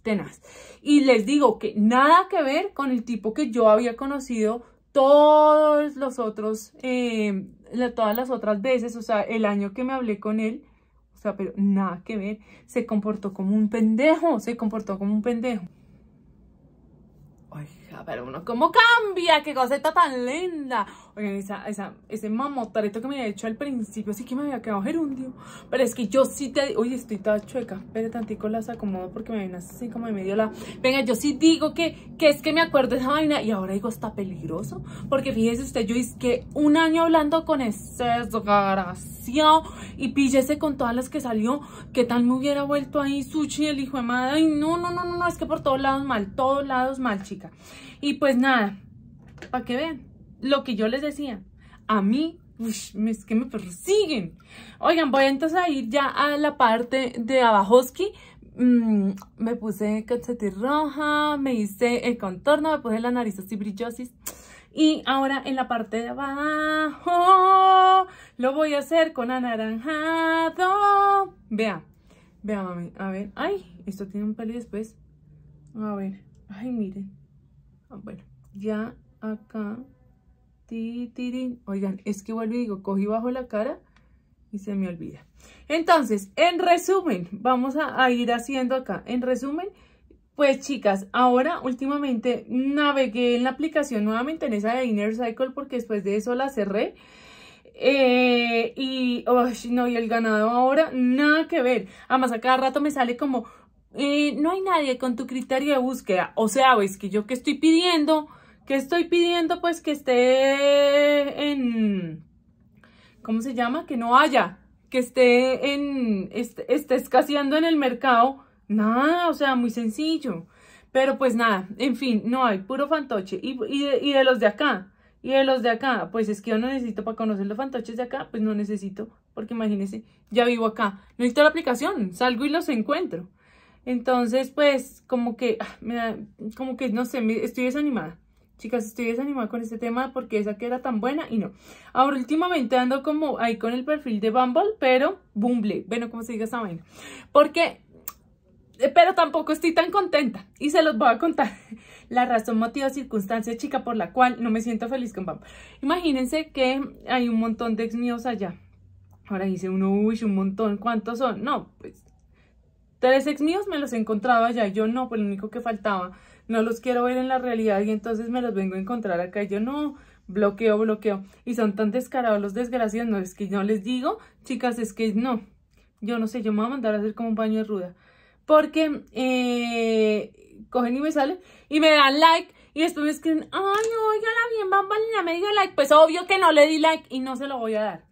Tenaz. Y les digo que nada que ver con el tipo que yo había conocido todos los otros, eh, todas las otras veces, o sea, el año que me hablé con él, o sea, pero nada que ver, se comportó como un pendejo, se comportó como un pendejo. Ay. Pero uno, ¿cómo cambia? ¡Qué está tan linda! Oigan, ese mamotareto que me había hecho al principio, sí que me había quedado gerundio. Pero es que yo sí te... Oye, estoy toda chueca. Pero tantico las acomodo porque me viene así como de medio la... Venga, yo sí digo que, que es que me acuerdo de esa vaina y ahora digo, está peligroso. Porque fíjese usted, yo es que un año hablando con ese desgraciado y píllese con todas las que salió, Qué tal me hubiera vuelto ahí sushi el hijo de madre. Ay, no, no, no, no, no, es que por todos lados mal, todos lados mal, chica. Y pues nada, para que vean, lo que yo les decía, a mí es que me persiguen. Oigan, voy entonces a ir ya a la parte de Abajoski. Mm, me puse cachete roja, me hice el contorno, me puse la nariz así brillosis. Y ahora en la parte de abajo lo voy a hacer con anaranjado. Vea, vea a ver. Ay, esto tiene un pelo después. A ver, ay, miren. Ah, bueno, ya acá. Oigan, es que vuelvo y digo, cogí bajo la cara y se me olvida. Entonces, en resumen, vamos a, ir haciendo acá. En resumen, pues chicas, ahora últimamente navegué en la aplicación nuevamente en esa de Inner Cycle porque después de eso la cerré. Eh, y, oh, no, y el ganado ahora, nada que ver. Además, a cada rato me sale como, eh, no hay nadie con tu criterio de búsqueda. O sea, ves que yo que estoy pidiendo, que estoy pidiendo pues que esté en, ¿cómo se llama? Que no haya, que esté en, este, esté, escaseando en el mercado. Nada, o sea, muy sencillo. Pero pues nada, en fin, no hay, puro fantoche. Y, de, los de acá, y de los de acá, pues es que yo no necesito para conocer los fantoches de acá, pues no necesito, porque imagínense, ya vivo acá. No necesito la aplicación, salgo y los encuentro. Entonces, pues, como que, ah, como que, no sé, estoy desanimada. Chicas, estoy desanimada con este tema porque esa que era tan buena y no. Ahora, últimamente ando como ahí con el perfil de Bumble, pero Bumble, bueno, como se diga esa vaina. Porque, eh, pero tampoco estoy tan contenta y se los voy a contar. (laughs) La razón, motivo, circunstancia, chica, por la cual no me siento feliz con Bumble. Imagínense que hay un montón de ex míos allá. Ahora dice uno, uy, un montón, ¿cuántos son? No, pues Tres ex míos me los he encontraba ya, yo no, pues lo único que faltaba, no los quiero ver en la realidad y entonces me los vengo a encontrar acá, yo no, bloqueo, bloqueo. Y son tan descarados los desgraciados, no, es que no les digo, chicas, es que no, yo no sé, yo me voy a mandar a hacer como un baño de ruda. Porque eh, cogen y me salen y me dan like y después me escriben, ay, oiga la bien, bambalina, me dio like. Pues obvio que no le di like y no se lo voy a dar.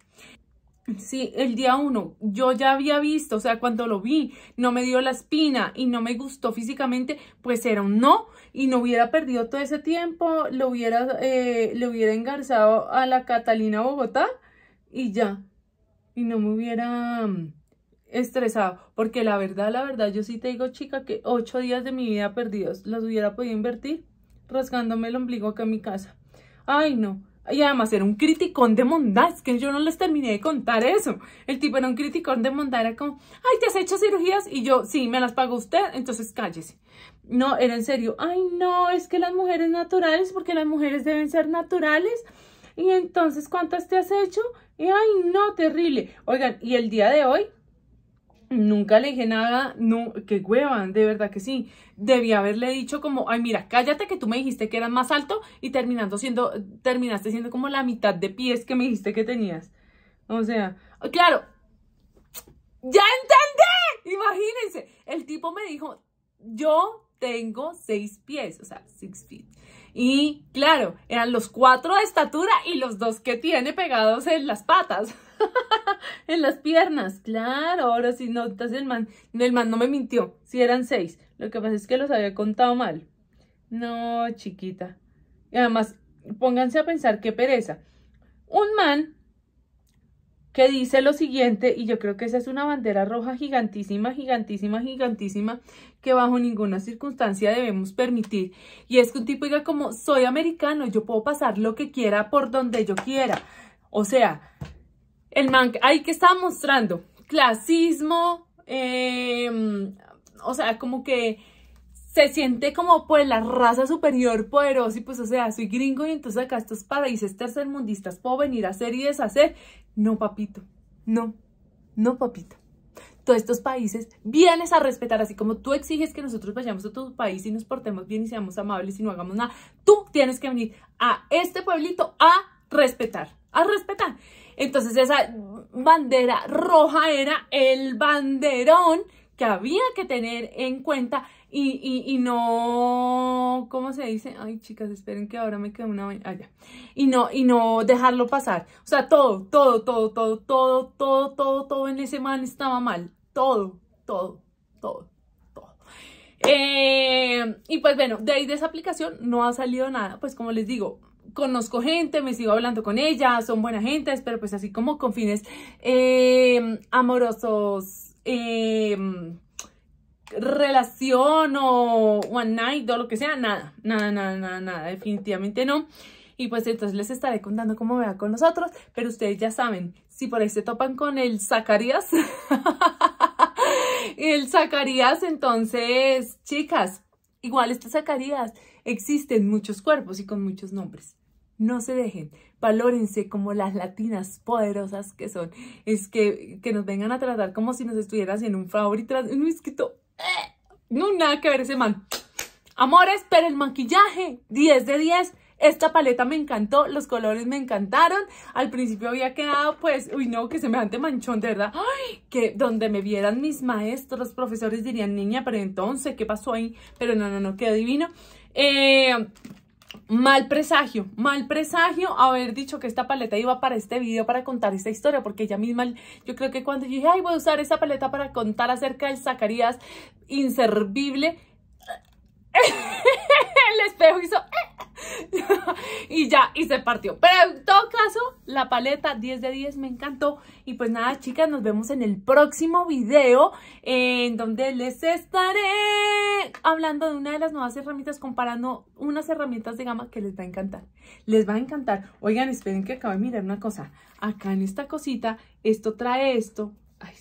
Sí, el día uno, yo ya había visto, o sea, cuando lo vi, no me dio la espina y no me gustó físicamente, pues era un no y no hubiera perdido todo ese tiempo, lo hubiera, eh, le hubiera engarzado a la Catalina Bogotá y ya, y no me hubiera mm, estresado, porque la verdad, la verdad, yo sí te digo, chica, que ocho días de mi vida perdidos los hubiera podido invertir rasgándome el ombligo acá en mi casa. Ay, no, y además era un criticón de mondad, es que yo no les terminé de contar eso. El tipo era un criticón de mondad, era como, ay, ¿te has hecho cirugías? Y yo, sí, me las pagó usted, entonces cállese. No, era en serio, ay, no, es que las mujeres naturales, porque las mujeres deben ser naturales. Y entonces, ¿cuántas te has hecho? Y, ay, no, terrible. Oigan, y el día de hoy, Nunca le dije nada, no, qué hueva, de verdad que sí. Debía haberle dicho como, ay, mira, cállate que tú me dijiste que eras más alto y terminando siendo, terminaste siendo como la mitad de pies que me dijiste que tenías. O sea, claro, ya entendí, imagínense, el tipo me dijo, yo tengo seis pies, o sea, six feet. Y claro, eran los cuatro de estatura y los dos que tiene pegados en las patas. (laughs) en las piernas, claro, ahora sí, no, el man, el man no me mintió, si eran seis, lo que pasa es que los había contado mal. No, chiquita. Y además, pónganse a pensar qué pereza. Un man que dice lo siguiente, y yo creo que esa es una bandera roja gigantísima, gigantísima, gigantísima, que bajo ninguna circunstancia debemos permitir. Y es que un tipo diga como, soy americano, yo puedo pasar lo que quiera por donde yo quiera. O sea, el man ahí que estaba mostrando clasismo, eh, o sea, como que se siente como pues, la raza superior poderosa y pues, o sea, soy gringo y entonces acá estos paraísos tercermundistas puedo venir a hacer y deshacer. No, papito, no, no, papito. Todos estos países vienes a respetar, así como tú exiges que nosotros vayamos a tu país y nos portemos bien y seamos amables y no hagamos nada. Tú tienes que venir a este pueblito a respetar, a respetar. Entonces esa bandera roja era el banderón que había que tener en cuenta y, no, ¿cómo se dice? Ay, chicas, esperen que ahora me quede una ah, Y no, y no dejarlo pasar. O sea, todo, todo, todo, todo, todo, todo, todo, todo en ese man estaba mal. Todo, todo, todo, todo. Eh, y pues bueno, de ahí de esa aplicación no ha salido nada. Pues como les digo, conozco gente, me sigo hablando con ella, son buena gente, pero pues así como con fines eh, amorosos, eh, relación o one night o lo que sea, nada, nada, nada, nada, definitivamente no. Y pues entonces les estaré contando cómo va con nosotros, pero ustedes ya saben, si por ahí se topan con el Zacarías, (laughs) el Zacarías, entonces, chicas, igual este Zacarías, existen muchos cuerpos y con muchos nombres. No se dejen, valórense como las latinas poderosas que son. Es que, nos vengan a tratar como si nos estuvieran haciendo un favor y tras un escrito. Eh, no, nada que ver ese man. Amores, pero el maquillaje, 10 de 10. Esta paleta me encantó, los colores me encantaron. Al principio había quedado, pues, uy, no, que semejante manchón, de verdad. Ay, que donde me vieran mis maestros, los profesores dirían, niña, pero entonces, ¿qué pasó ahí? Pero no, no, no, quedó divino. Eh Mal presagio, mal presagio haber dicho que esta paleta iba para este video para contar esta historia, porque ella misma, yo creo que cuando dije, ay, voy a usar esta paleta para contar acerca del Zacarías inservible, el espejo hizo... Eh, (laughs) y ya, y se partió. Pero en todo caso, la paleta 10 de 10 me encantó. Y pues nada, chicas, nos vemos en el próximo video en donde les estaré hablando de una de las nuevas herramientas, comparando unas herramientas de gama que les va a encantar. Les va a encantar. Oigan, esperen que acabo de mirar una cosa. Acá en esta cosita, esto trae esto. Ay,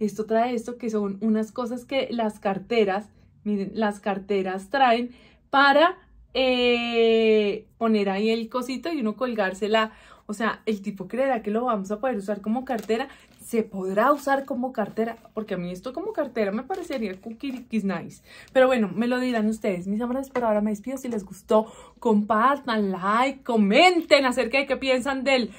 Esto trae esto que son unas cosas que las carteras, miren, las carteras traen para eh, poner ahí el cosito y uno colgársela. O sea, el tipo creerá que lo vamos a poder usar como cartera. Se podrá usar como cartera, porque a mí esto como cartera me parecería cookies nice. Pero bueno, me lo dirán ustedes. Mis amores, por ahora me despido. Si les gustó, compartan, like, comenten acerca de qué piensan del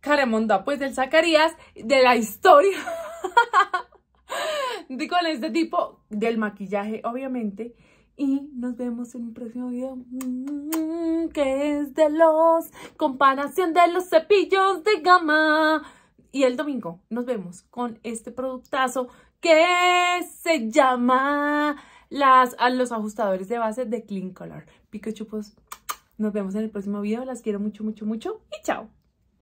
Caramonda. pues del Zacarías, de la historia. (laughs) con este tipo del maquillaje, obviamente. Y nos vemos en un próximo video mm, que es de los comparación de los cepillos de gama. Y el domingo nos vemos con este productazo que se llama las, a los ajustadores de base de Clean Color. Pico chupos, pues, nos vemos en el próximo video. Las quiero mucho, mucho, mucho y chao.